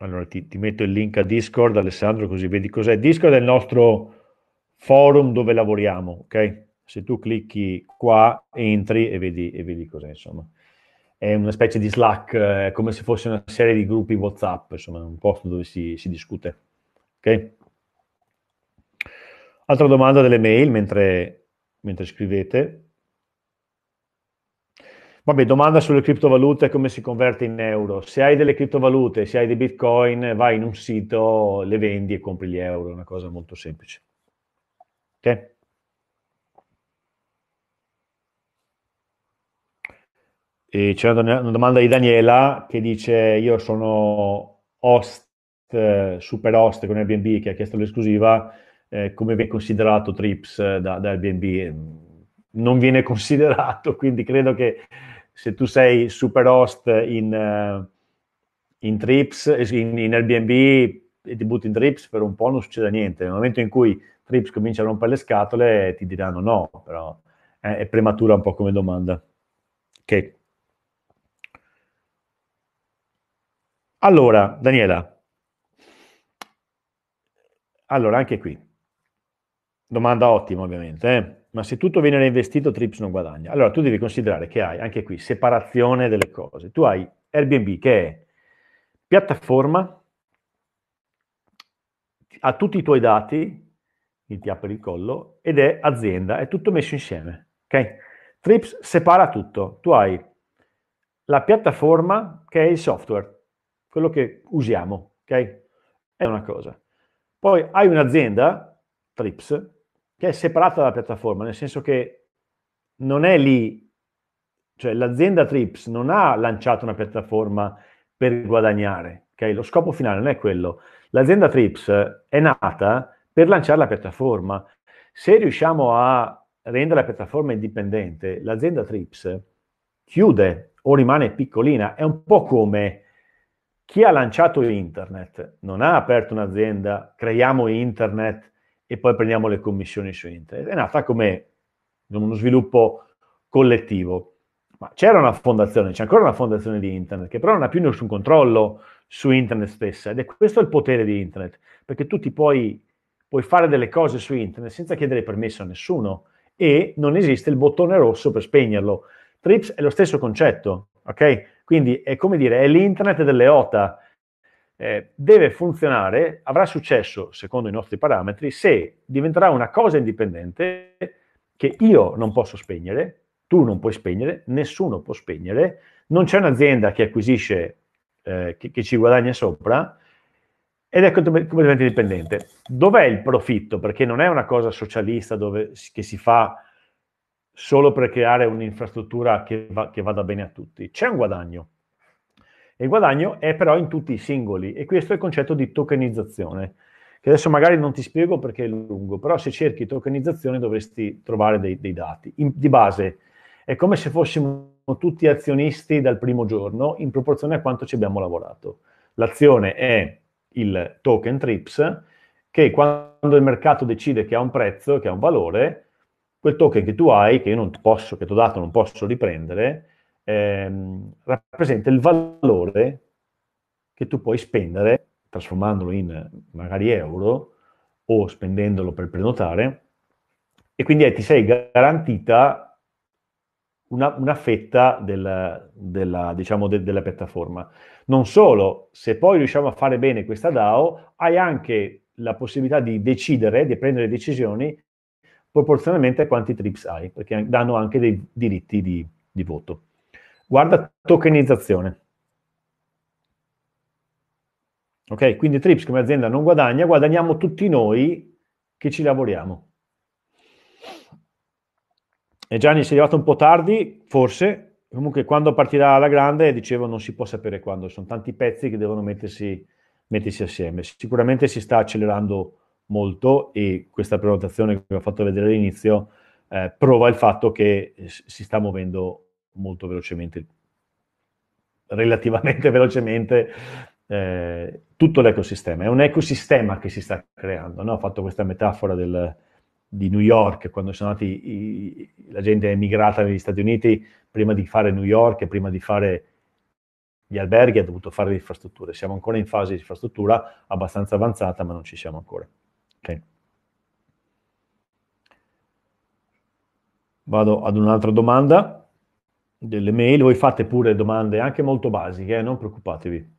Allora ti, ti, metto il link a Discord, Alessandro, così vedi cos'è. Discord è il nostro forum dove lavoriamo, ok? Se tu clicchi qua, entri e vedi, e vedi cos'è, insomma è una specie di Slack, eh, come se fosse una serie di gruppi WhatsApp, insomma, un posto dove si, si discute. Ok? Altra domanda delle mail mentre, mentre scrivete. Vabbè, domanda sulle criptovalute e come si converte in euro. Se hai delle criptovalute, se hai dei bitcoin, vai in un sito, le vendi e compri gli euro, è una cosa molto semplice. Ok? E c'è una, una domanda di Daniela che dice: Io sono host, eh, super host con Airbnb che ha chiesto l'esclusiva. Eh, come viene considerato Trips eh, da, da Airbnb? Mm, non viene considerato, quindi credo che se tu sei super host in, eh, in Trips, in, in Airbnb e ti butti in Trips per un po' non succede niente. Nel momento in cui Trips comincia a rompere le scatole, ti diranno no, però è, è prematura un po' come domanda. Ok. Allora, Daniela, allora anche qui, domanda ottima ovviamente, eh? ma se tutto viene reinvestito Trips non guadagna. Allora tu devi considerare che hai anche qui separazione delle cose. Tu hai Airbnb che è piattaforma, ha tutti i tuoi dati, il ti apre il collo, ed è azienda, è tutto messo insieme. Okay? Trips separa tutto, tu hai la piattaforma che è il software, quello che usiamo, ok? È una cosa. Poi hai un'azienda, Trips, che è separata dalla piattaforma, nel senso che non è lì, cioè l'azienda Trips non ha lanciato una piattaforma per guadagnare, ok? Lo scopo finale non è quello. L'azienda Trips è nata per lanciare la piattaforma. Se riusciamo a rendere la piattaforma indipendente, l'azienda Trips chiude o rimane piccolina. È un po' come chi ha lanciato internet non ha aperto un'azienda, creiamo internet e poi prendiamo le commissioni su internet. È nata come uno sviluppo collettivo. Ma c'era una fondazione, c'è ancora una fondazione di internet che però non ha più nessun controllo su internet stessa ed è questo il potere di internet, perché tu ti puoi, puoi fare delle cose su internet senza chiedere permesso a nessuno e non esiste il bottone rosso per spegnerlo. Trips è lo stesso concetto, ok? Quindi è come dire, è l'internet delle OTA. Eh, deve funzionare, avrà successo secondo i nostri parametri, se diventerà una cosa indipendente che io non posso spegnere, tu non puoi spegnere, nessuno può spegnere, non c'è un'azienda che acquisisce, eh, che, che, ci guadagna sopra, ed è ecco completamente indipendente. Dov'è il profitto? Perché non è una cosa socialista dove, che si fa solo per creare un'infrastruttura che, va, che vada bene a tutti. C'è un guadagno. E il guadagno è però in tutti i singoli e questo è il concetto di tokenizzazione, che adesso magari non ti spiego perché è lungo, però se cerchi tokenizzazione dovresti trovare dei, dei dati. In, di base è come se fossimo tutti azionisti dal primo giorno in proporzione a quanto ci abbiamo lavorato. L'azione è il token TRIPS che quando il mercato decide che ha un prezzo, che ha un valore, quel token che tu hai, che io non posso, che ti ho dato, non posso riprendere, ehm, rappresenta il valore che tu puoi spendere, trasformandolo in magari euro o spendendolo per prenotare, e quindi eh, ti sei garantita una, una fetta del, della, diciamo de, della piattaforma. Non solo, se poi riusciamo a fare bene questa DAO, hai anche la possibilità di decidere, di prendere decisioni proporzionalmente a quanti trips hai, perché danno anche dei diritti di, di voto. Guarda tokenizzazione. Ok, quindi Trips come azienda non guadagna, guadagniamo tutti noi che ci lavoriamo. E Gianni sei arrivato un po' tardi, forse, comunque quando partirà la grande, dicevo, non si può sapere quando, sono tanti pezzi che devono mettersi, mettersi assieme. Sicuramente si sta accelerando molto e questa prenotazione che vi ho fatto vedere all'inizio eh, prova il fatto che eh, si sta muovendo molto velocemente, relativamente velocemente eh, tutto l'ecosistema. È un ecosistema che si sta creando. No? Ho fatto questa metafora del, di New York, quando sono nati, i, la gente è emigrata negli Stati Uniti, prima di fare New York e prima di fare gli alberghi ha dovuto fare le infrastrutture. Siamo ancora in fase di infrastruttura abbastanza avanzata, ma non ci siamo ancora. Sì. Vado ad un'altra domanda delle mail, voi fate pure domande anche molto basiche, eh? non preoccupatevi.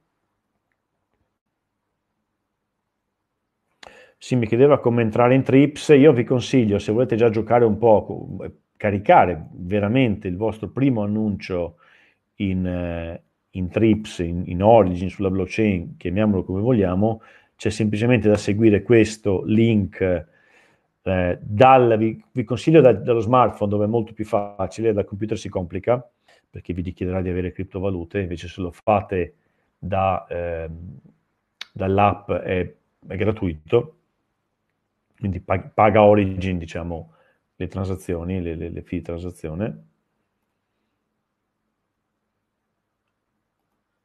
Sì, mi chiedeva come entrare in Trips, io vi consiglio, se volete già giocare un po', eh, caricare veramente il vostro primo annuncio in, eh, in Trips, in, in Origin, sulla blockchain, chiamiamolo come vogliamo, c'è semplicemente da seguire questo link. Eh, dal, vi, vi, consiglio da, dallo smartphone dove è molto più facile, dal computer si complica perché vi richiederà di avere criptovalute, invece se lo fate da, eh, dall'app è, è, gratuito, quindi paga Origin diciamo, le transazioni, le, le, le fee di transazione.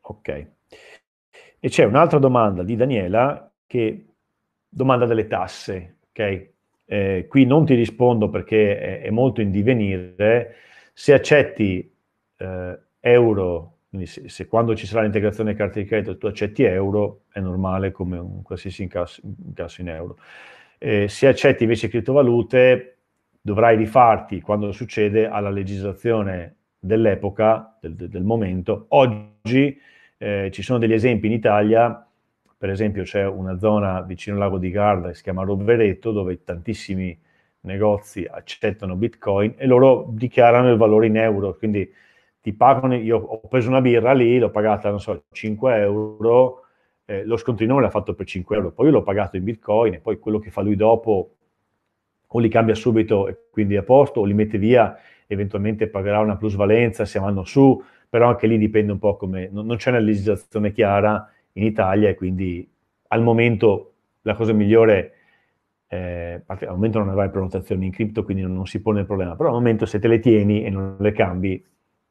Ok. E c'è un'altra domanda di Daniela che domanda delle tasse, ok? Eh, qui non ti rispondo perché è, è molto in divenire. Se accetti eh, euro, quindi se, se, quando ci sarà l'integrazione carte di credito tu accetti euro, è normale come un qualsiasi incasso, incasso in euro. Eh, se accetti invece criptovalute, dovrai rifarti quando succede alla legislazione dell'epoca, del, del momento. Oggi eh, ci sono degli esempi in Italia, per esempio c'è una zona vicino al lago di Garda che si chiama Rovereto dove tantissimi negozi accettano bitcoin e loro dichiarano il valore in euro, quindi ti pagano, io ho preso una birra lì, l'ho pagata, non so, 5 euro, eh, lo scontrino l'ha fatto per 5 euro, poi io l'ho pagato in bitcoin e poi quello che fa lui dopo o li cambia subito e quindi è a posto, o li mette via, eventualmente pagherà una plusvalenza se vanno su, però anche lì dipende un po' come, non, non c'è una legislazione chiara in Italia e quindi al momento la cosa migliore eh, al momento non avrai prenotazioni in cripto, quindi non, non, si pone il problema, però al momento se te le tieni e non le cambi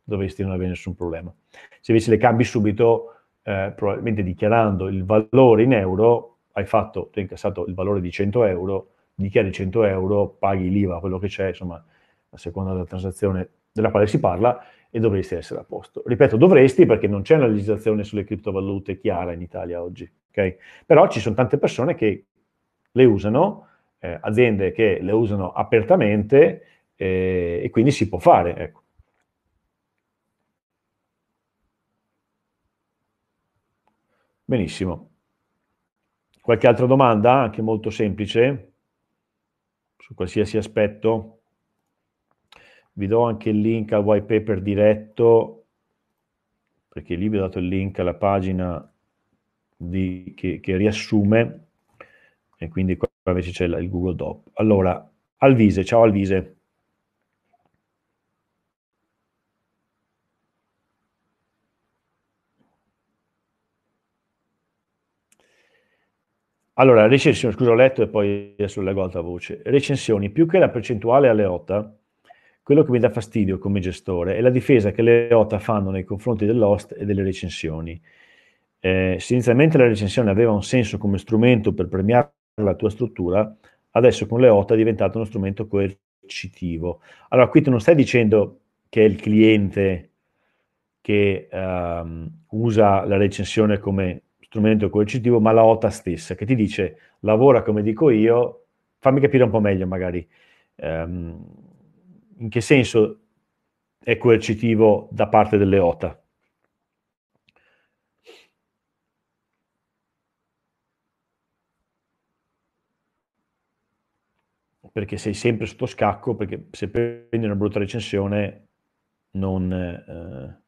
dovresti non avere nessun problema. Se invece le cambi subito, eh, probabilmente dichiarando il valore in euro, hai fatto, tu hai incassato il valore di 100 euro, dichiari 100 euro, paghi l'IVA, quello che c'è, insomma, a seconda della transazione della quale si parla, e dovresti essere a posto. Ripeto, dovresti perché non c'è una legislazione sulle criptovalute chiara in Italia oggi, ok? Però ci sono tante persone che le usano, eh, aziende che le usano apertamente eh, e quindi si può fare, ecco. Benissimo. Qualche altra domanda, anche molto semplice, su qualsiasi aspetto? vi do anche il link al white paper diretto, perché lì vi ho dato il link alla pagina di, che, che, riassume, e quindi qua invece c'è il Google Doc. Allora, Alvise, ciao Alvise. Allora, recensioni, scusa, ho letto e poi adesso leggo alta voce. Recensioni, più che la percentuale alle 8, quello che mi dà fastidio come gestore è la difesa che le OTA fanno nei confronti dell'host e delle recensioni. Eh, se inizialmente la recensione aveva un senso come strumento per premiare la tua struttura, adesso con le OTA è diventato uno strumento coercitivo. Allora, qui tu non stai dicendo che è il cliente che ehm, usa la recensione come strumento coercitivo, ma la OTA stessa, che ti dice lavora come dico io, fammi capire un po' meglio magari. Ehm, in che senso è coercitivo da parte delle OTA? Perché sei sempre sotto scacco, perché se prendi una brutta recensione non... Eh,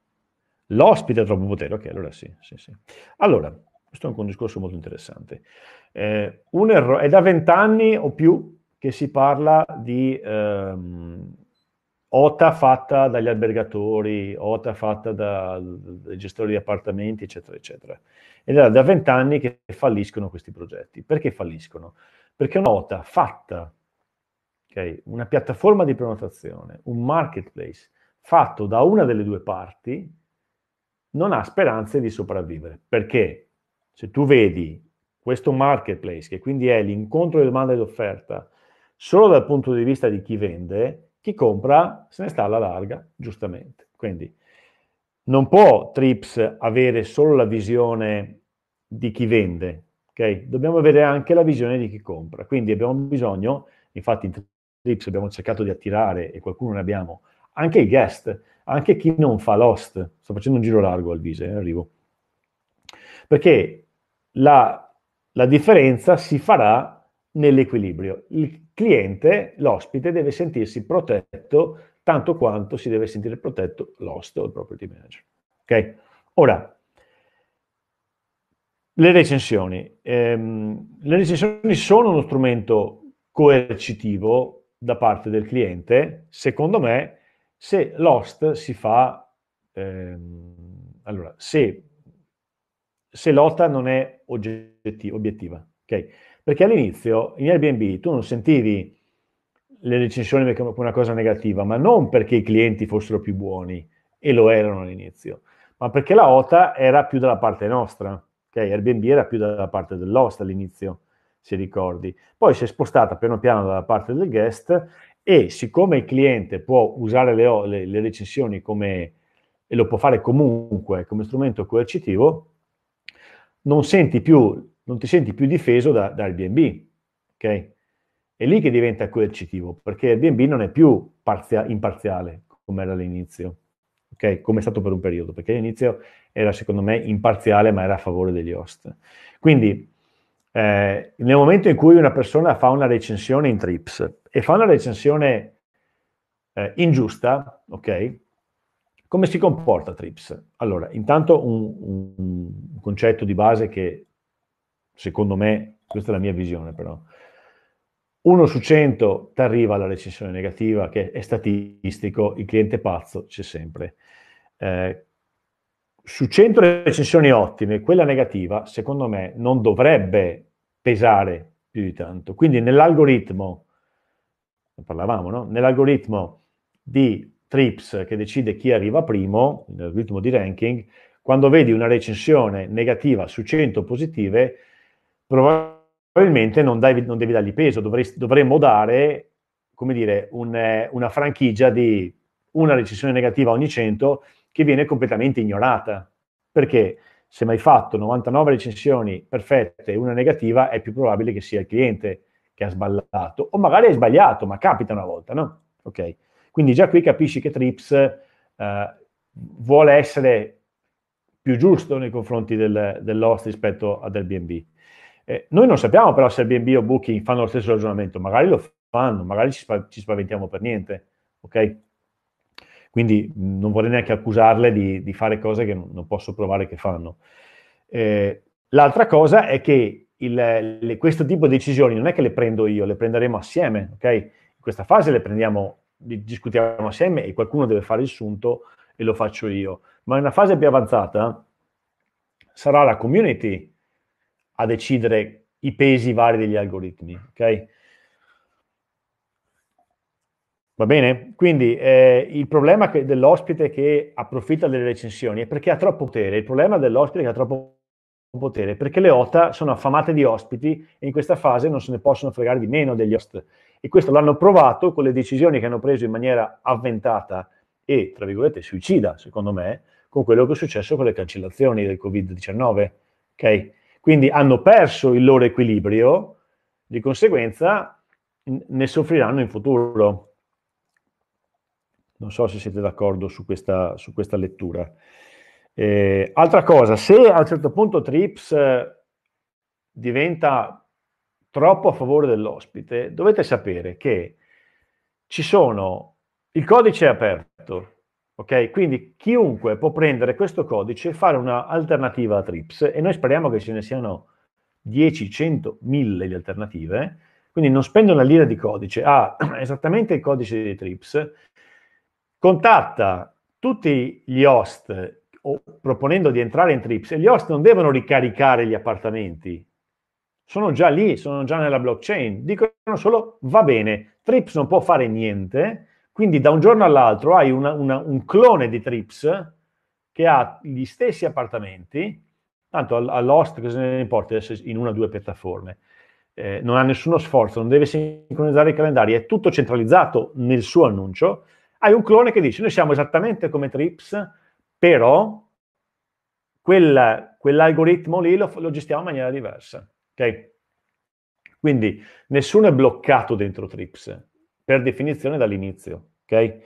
l'ospite ha troppo potere, ok, allora sì, sì, sì. Allora, questo è un discorso molto interessante. Eh, un erro- è da vent'anni o più che si parla di... Ehm, OTA fatta dagli albergatori, OTA fatta dai gestori di appartamenti, eccetera, eccetera. Ed è da vent'anni che falliscono questi progetti. Perché falliscono? Perché una OTA fatta, okay, una piattaforma di prenotazione, un marketplace fatto da una delle due parti, non ha speranze di sopravvivere. Perché se tu vedi questo marketplace, che quindi è l'incontro di domanda e di offerta, solo dal punto di vista di chi vende, chi compra se ne sta alla larga, giustamente. Quindi non può Trips avere solo la visione di chi vende, okay? Dobbiamo avere anche la visione di chi compra. Quindi abbiamo bisogno, infatti in Trips abbiamo cercato di attirare, e qualcuno ne abbiamo, anche i guest, anche chi non fa l'host. Sto facendo un giro largo al viso, eh, arrivo. Perché la, la differenza si farà nell'equilibrio. Il cliente, l'ospite, deve sentirsi protetto tanto quanto si deve sentire protetto l'host o il property manager. Ok? Ora, le recensioni. Ehm, le recensioni sono uno strumento coercitivo da parte del cliente, secondo me, se l'host si fa... Ehm, allora, se, se l'OTA non è oggettiva, obiettiva, Okay? Perché all'inizio in Airbnb tu non sentivi le recensioni come una cosa negativa, ma non perché i clienti fossero più buoni, e lo erano all'inizio, ma perché la OTA era più dalla parte nostra, ok? Airbnb era più dalla parte dell'host all'inizio, se ricordi. Poi si è spostata piano piano dalla parte del guest e siccome il cliente può usare le, le, le recensioni come, e lo può fare comunque come strumento coercitivo, non senti più non ti senti più difeso da, dal BNB, ok? È lì che diventa coercitivo, perché Airbnb non è più parzia- imparziale come era all'inizio, ok? Come è stato per un periodo, perché all'inizio era secondo me imparziale, ma era a favore degli host. Quindi, eh, nel momento in cui una persona fa una recensione in Trips e fa una recensione eh, ingiusta, ok? Come si comporta Trips? Allora, intanto un, un, concetto di base che secondo me, questa è la mia visione però, uno su 100 ti arriva alla recensione negativa, che è statistico, il cliente pazzo c'è sempre. Eh, su 100 recensioni ottime, quella negativa, secondo me, non dovrebbe pesare più di tanto. Quindi nell'algoritmo, ne parlavamo, no? Nell'algoritmo di TRIPS che decide chi arriva primo, nell'algoritmo di ranking, quando vedi una recensione negativa su 100 positive, probabilmente non, dai, non devi dargli peso, dovresti, dovremmo dare, come dire, un, eh, una franchigia di una recessione negativa ogni 100 che viene completamente ignorata. Perché se mai fatto 99 recensioni perfette e una negativa, è più probabile che sia il cliente che ha sballato. O magari hai sbagliato, ma capita una volta, no? Ok. Quindi già qui capisci che Trips eh, vuole essere più giusto nei confronti del, dell'host rispetto ad Airbnb. Eh, noi non sappiamo però se Airbnb o Booking fanno lo stesso ragionamento, magari lo fanno, magari ci, spav- ci spaventiamo per niente, ok? Quindi non vorrei neanche accusarle di, di fare cose che non, non, posso provare che fanno. Eh, l'altra cosa è che il, le, questo tipo di decisioni non è che le prendo io, le prenderemo assieme, ok? In questa fase le prendiamo, le discutiamo assieme e qualcuno deve fare il sunto e lo faccio io. Ma in una fase più avanzata sarà la community a decidere i pesi vari degli algoritmi. Ok? Va bene? Quindi eh, il problema che, dell'ospite che approfitta delle recensioni è perché ha troppo potere. Il problema dell'ospite che ha troppo potere è perché le OTA sono affamate di ospiti e in questa fase non se ne possono fregare di meno degli host. E questo l'hanno provato con le decisioni che hanno preso in maniera avventata e, tra virgolette, suicida, secondo me, con quello che è successo con le cancellazioni del Covid-19. Ok? Quindi hanno perso il loro equilibrio, di conseguenza ne soffriranno in futuro. Non so se siete d'accordo su questa, su questa lettura. Eh, altra cosa, se a un certo punto Trips eh, diventa troppo a favore dell'ospite, dovete sapere che ci sono, il codice è aperto, Ok? Quindi chiunque può prendere questo codice e fare un'alternativa a TRIPS e noi speriamo che ce ne siano 10, 100, 1000 di alternative, quindi non spendo una lira di codice, ha ah, esattamente il codice di TRIPS, contatta tutti gli host o, proponendo di entrare in TRIPS e gli host non devono ricaricare gli appartamenti, sono già lì, sono già nella blockchain, dicono solo va bene, TRIPS non può fare niente, quindi da un giorno all'altro hai una, una, un clone di Trips che ha gli stessi appartamenti, tanto all'host che se ne importa essere in una o due piattaforme, eh, non ha nessuno sforzo, non deve sincronizzare i calendari, è tutto centralizzato nel suo annuncio, hai un clone che dice noi siamo esattamente come Trips, però quel, quell'algoritmo lì lo, lo, gestiamo in maniera diversa. Okay? Quindi nessuno è bloccato dentro Trips, per definizione dall'inizio, ok?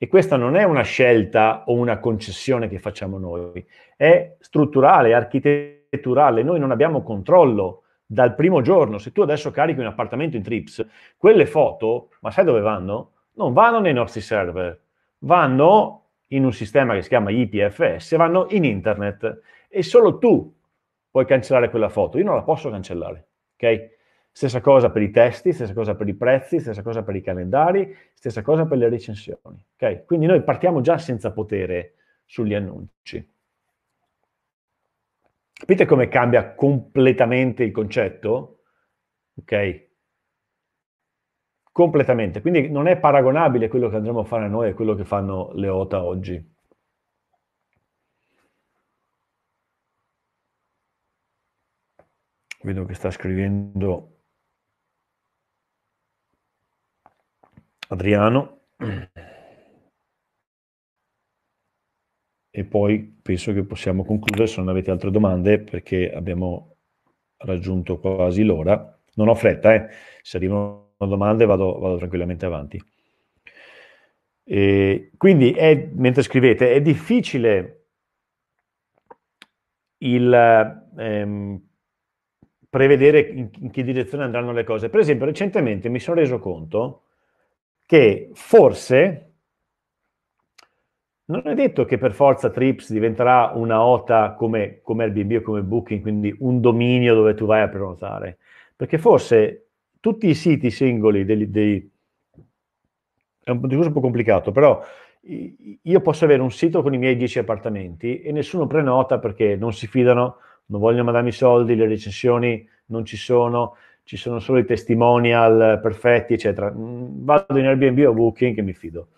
E questa non è una scelta o una concessione che facciamo noi, è strutturale, architetturale, noi non abbiamo controllo dal primo giorno. Se tu adesso carichi un appartamento in Trips, quelle foto, ma sai dove vanno? Non vanno nei nostri server, vanno in un sistema che si chiama IPFS, vanno in internet e solo tu puoi cancellare quella foto, io non la posso cancellare, ok? Stessa cosa per i testi, stessa cosa per i prezzi, stessa cosa per i calendari, stessa cosa per le recensioni. Okay? Quindi noi partiamo già senza potere sugli annunci. Capite come cambia completamente il concetto? Ok? Completamente. Quindi non è paragonabile quello che andremo a fare noi a quello che fanno le OTA oggi. Vedo che sta scrivendo Adriano e poi penso che possiamo concludere se non avete altre domande perché abbiamo raggiunto quasi l'ora. Non ho fretta, eh. se arrivano domande vado, vado tranquillamente avanti. E quindi è, mentre scrivete è difficile il, ehm, prevedere in, in che direzione andranno le cose. Per esempio, recentemente mi sono reso conto che forse non è detto che per forza Trips diventerà una OTA come, come Airbnb o come Booking, quindi un dominio dove tu vai a prenotare, perché forse tutti i siti singoli dei, dei è un discorso un po' complicato, però io posso avere un sito con i miei 10 appartamenti e nessuno prenota perché non si fidano, non vogliono mandarmi soldi, le recensioni non ci sono, ci sono solo i testimonial perfetti, eccetera. Vado in Airbnb o Booking e mi fido.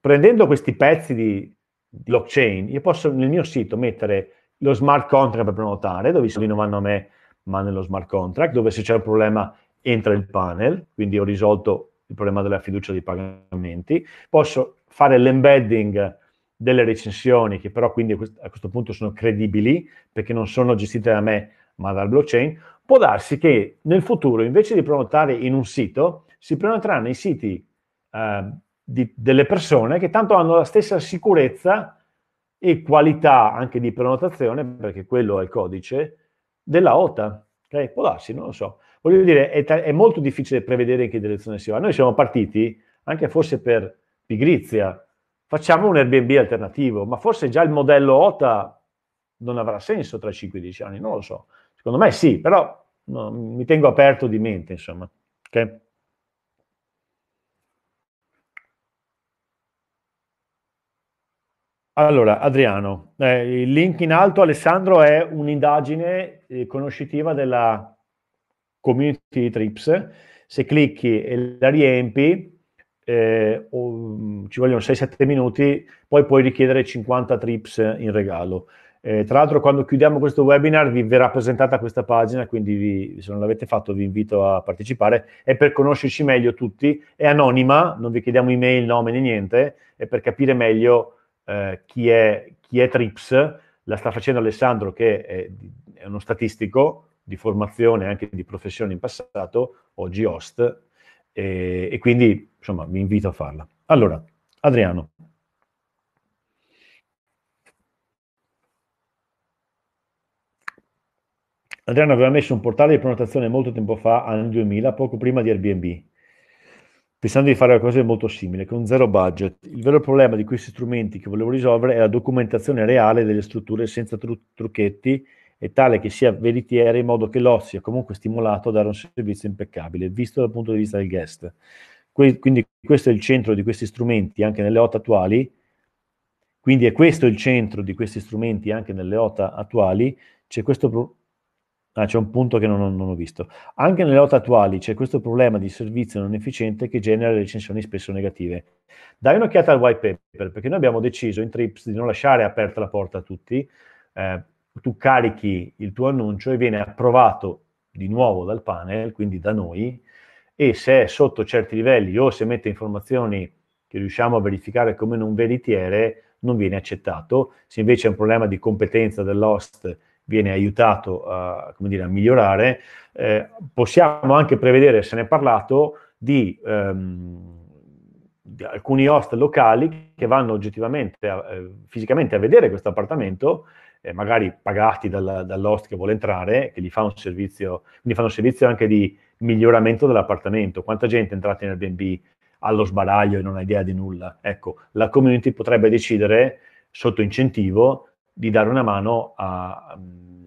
Prendendo questi pezzi di blockchain, io posso nel mio sito mettere lo smart contract per prenotare, dove i soldi non vanno a me, ma nello smart contract, dove se c'è un problema entra il panel, quindi ho risolto il problema della fiducia dei pagamenti. Posso fare l'embedding delle recensioni, che però quindi a questo punto sono credibili, perché non sono gestite da me, ma dal blockchain, può darsi che nel futuro invece di prenotare in un sito, si prenoteranno i siti eh, di, delle persone che tanto hanno la stessa sicurezza e qualità anche di prenotazione, perché quello è il codice, della OTA. Okay? Può darsi, non lo so. Voglio dire, è, è molto difficile prevedere in che direzione si va. Noi siamo partiti, anche forse per pigrizia, facciamo un Airbnb alternativo, ma forse già il modello OTA non avrà senso tra 5-10 anni, non lo so. Secondo me sì, però no, mi tengo aperto di mente, insomma. Okay? Allora, Adriano, eh, il link in alto, Alessandro, è un'indagine eh, conoscitiva della community di Trips. Se clicchi e la riempi, eh, o, mm, ci vogliono 6-7 minuti, poi puoi richiedere 50 trips in regalo. Eh, tra l'altro quando chiudiamo questo webinar vi verrà presentata questa pagina, quindi vi, se non l'avete fatto vi invito a partecipare. È per conoscerci meglio tutti, è anonima, non vi chiediamo email, nome né niente, è per capire meglio eh, chi, è, chi, è, Trips. La sta facendo Alessandro che è, è uno statistico di formazione, anche di professione in passato, oggi host, e, e quindi insomma vi invito a farla. Allora, Adriano. Adriano aveva messo un portale di prenotazione molto tempo fa, anni 2000, poco prima di Airbnb, pensando di fare cose molto simile, con zero budget. Il vero problema di questi strumenti che volevo risolvere è la documentazione reale delle strutture senza tru- trucchetti e tale che sia veritiera in modo che l'host sia comunque stimolato a dare un servizio impeccabile, visto dal punto di vista del guest. Que- quindi questo è il centro di questi strumenti anche nelle OTA attuali, quindi è questo il centro di questi strumenti anche nelle OTA attuali, c'è questo pro- Ah, c'è un punto che non, non, ho visto. Anche nelle lotte attuali c'è questo problema di servizio non efficiente che genera recensioni spesso negative. Dai un'occhiata al white paper, perché noi abbiamo deciso in Trips di non lasciare aperta la porta a tutti. Eh, tu carichi il tuo annuncio e viene approvato di nuovo dal panel, quindi da noi, e se è sotto certi livelli o se mette informazioni che riusciamo a verificare come non veritiere, non viene accettato. Se invece è un problema di competenza dell'host, viene aiutato a, dire, a migliorare, eh, possiamo anche prevedere, se ne è parlato, di, ehm, di alcuni host locali che vanno oggettivamente, a, eh, fisicamente a vedere questo appartamento, eh, magari pagati dal, dall'host che vuole entrare, che gli fa un servizio, quindi fanno un servizio anche di miglioramento dell'appartamento. Quanta gente è entrata in Airbnb allo sbaraglio e non ha idea di nulla? Ecco, la community potrebbe decidere sotto incentivo di dare una mano a,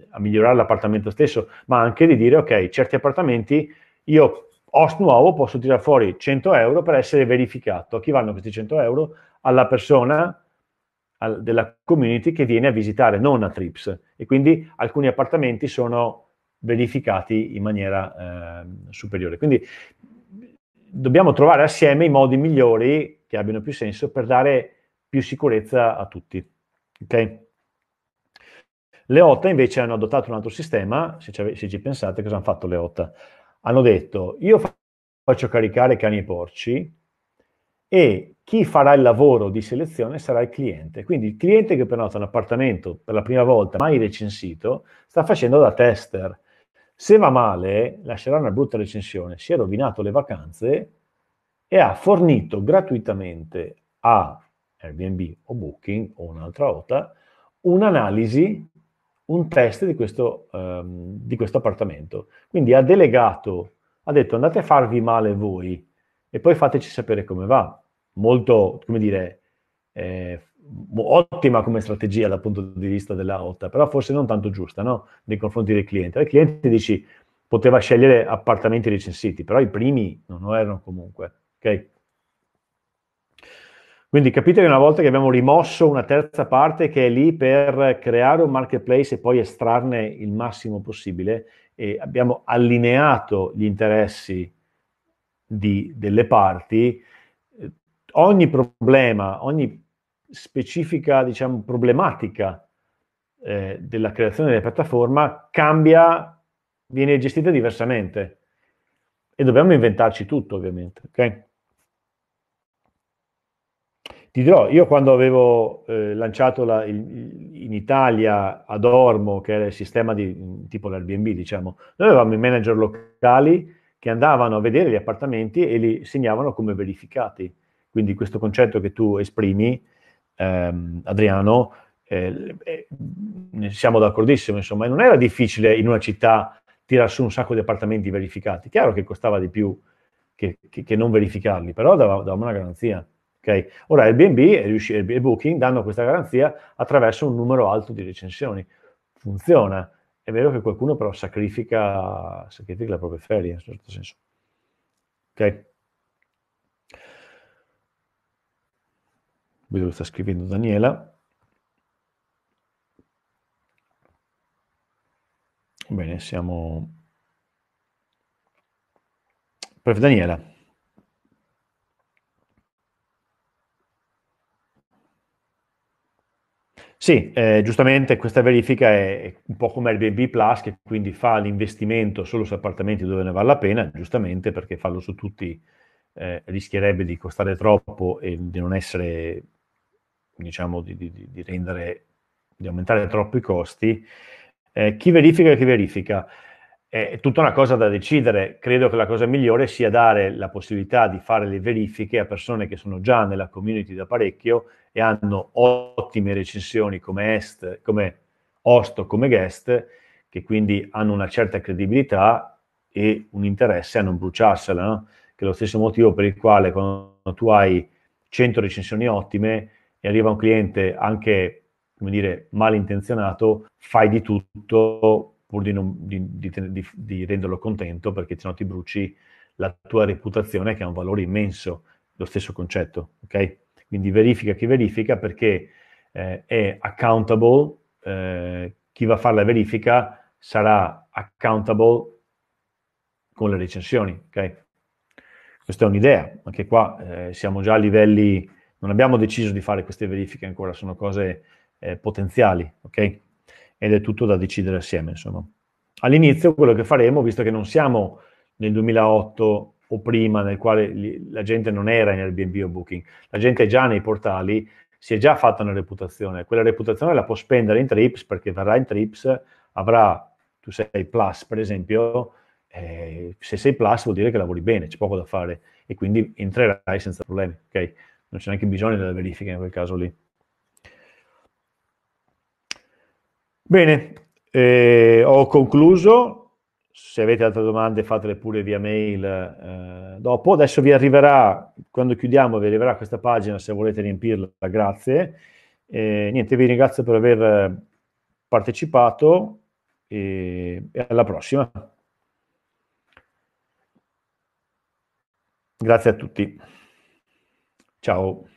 a migliorare l'appartamento stesso, ma anche di dire, ok, certi appartamenti io host nuovo posso tirare fuori 100 euro per essere verificato. A chi vanno questi 100 euro? Alla persona al, della community che viene a visitare, non a Trips. E quindi alcuni appartamenti sono verificati in maniera eh, superiore. Quindi dobbiamo trovare assieme i modi migliori che abbiano più senso per dare più sicurezza a tutti. Okay? Le OTA invece hanno adottato un altro sistema, se ci, se ci pensate cosa hanno fatto le OTA? Hanno detto io faccio caricare cani e porci e chi farà il lavoro di selezione sarà il cliente. Quindi il cliente che prenota un appartamento per la prima volta, mai recensito, sta facendo da tester. Se va male, lascerà una brutta recensione, si è rovinato le vacanze e ha fornito gratuitamente a Airbnb o Booking o un'altra OTA un'analisi un test di questo, um, di questo appartamento. Quindi ha delegato, ha detto andate a farvi male voi e poi fateci sapere come va. Molto, come dire, eh, ottima come strategia dal punto di vista della OTA, però forse non tanto giusta no? nei confronti del cliente. Il cliente dici poteva scegliere appartamenti recensiti, però i primi non lo erano comunque. Okay? Quindi capite che una volta che abbiamo rimosso una terza parte che è lì per creare un marketplace e poi estrarne il massimo possibile, e abbiamo allineato gli interessi di, delle parti, eh, ogni problema, ogni specifica diciamo, problematica eh, della creazione della piattaforma cambia, viene gestita diversamente e dobbiamo inventarci tutto ovviamente. Okay? Ti dirò, io quando avevo eh, lanciato la, il, in Italia ad Ormo, che era il sistema di, mm, tipo l'Airbnb, diciamo, noi avevamo i manager locali che andavano a vedere gli appartamenti e li segnavano come verificati. Quindi questo concetto che tu esprimi, ehm, Adriano, eh, eh, siamo d'accordissimo, insomma, e non era difficile in una città tirar su un sacco di appartamenti verificati. Chiaro che costava di più che, che, che non verificarli, però davamo, davamo una garanzia. Okay? Ora Airbnb e Booking danno questa garanzia attraverso un numero alto di recensioni. Funziona. È vero che qualcuno però sacrifica, sacrifica la propria ferie, in un certo senso. Ok? Vedo che sta scrivendo Daniela. Bene, siamo... Prof. Daniela. Sì, eh, giustamente questa verifica è un po' come Airbnb Plus che quindi fa l'investimento solo su appartamenti dove ne vale la pena, giustamente perché farlo su tutti eh, rischierebbe di costare troppo e di non essere, diciamo, di, di, di, rendere, di aumentare troppo i costi. Eh, chi verifica e chi verifica? È tutta una cosa da decidere. Credo che la cosa migliore sia dare la possibilità di fare le verifiche a persone che sono già nella community da parecchio e hanno ottime recensioni come, est, come host o come guest, che quindi hanno una certa credibilità e un interesse a non bruciarsela, no? che è lo stesso motivo per il quale quando tu hai 100 recensioni ottime e arriva un cliente anche, come dire, malintenzionato, fai di tutto pur di, non, di, di, di renderlo contento perché sennò ti bruci la tua reputazione che ha un valore immenso, lo stesso concetto, ok? quindi verifica chi verifica perché eh, è accountable, eh, chi va a fare la verifica sarà accountable con le recensioni, ok? Questa è un'idea, anche qua eh, siamo già a livelli, non abbiamo deciso di fare queste verifiche ancora, sono cose eh, potenziali, ok? Ed è tutto da decidere assieme, insomma. All'inizio quello che faremo, visto che non siamo nel 2008 o prima nel quale la gente non era in Airbnb o Booking, la gente è già nei portali, si è già fatta una reputazione, quella reputazione la può spendere in Trips perché verrà in Trips, avrà, tu sei Plus per esempio, eh, se sei Plus vuol dire che lavori bene, c'è poco da fare e quindi entrerai senza problemi, ok? Non c'è neanche bisogno della verifica in quel caso lì. Bene, eh, ho concluso se avete altre domande fatele pure via mail eh, dopo. Adesso vi arriverà, quando chiudiamo, vi arriverà questa pagina se volete riempirla, grazie. E, niente, vi ringrazio per aver eh, partecipato e, e alla prossima. Grazie a tutti. Ciao.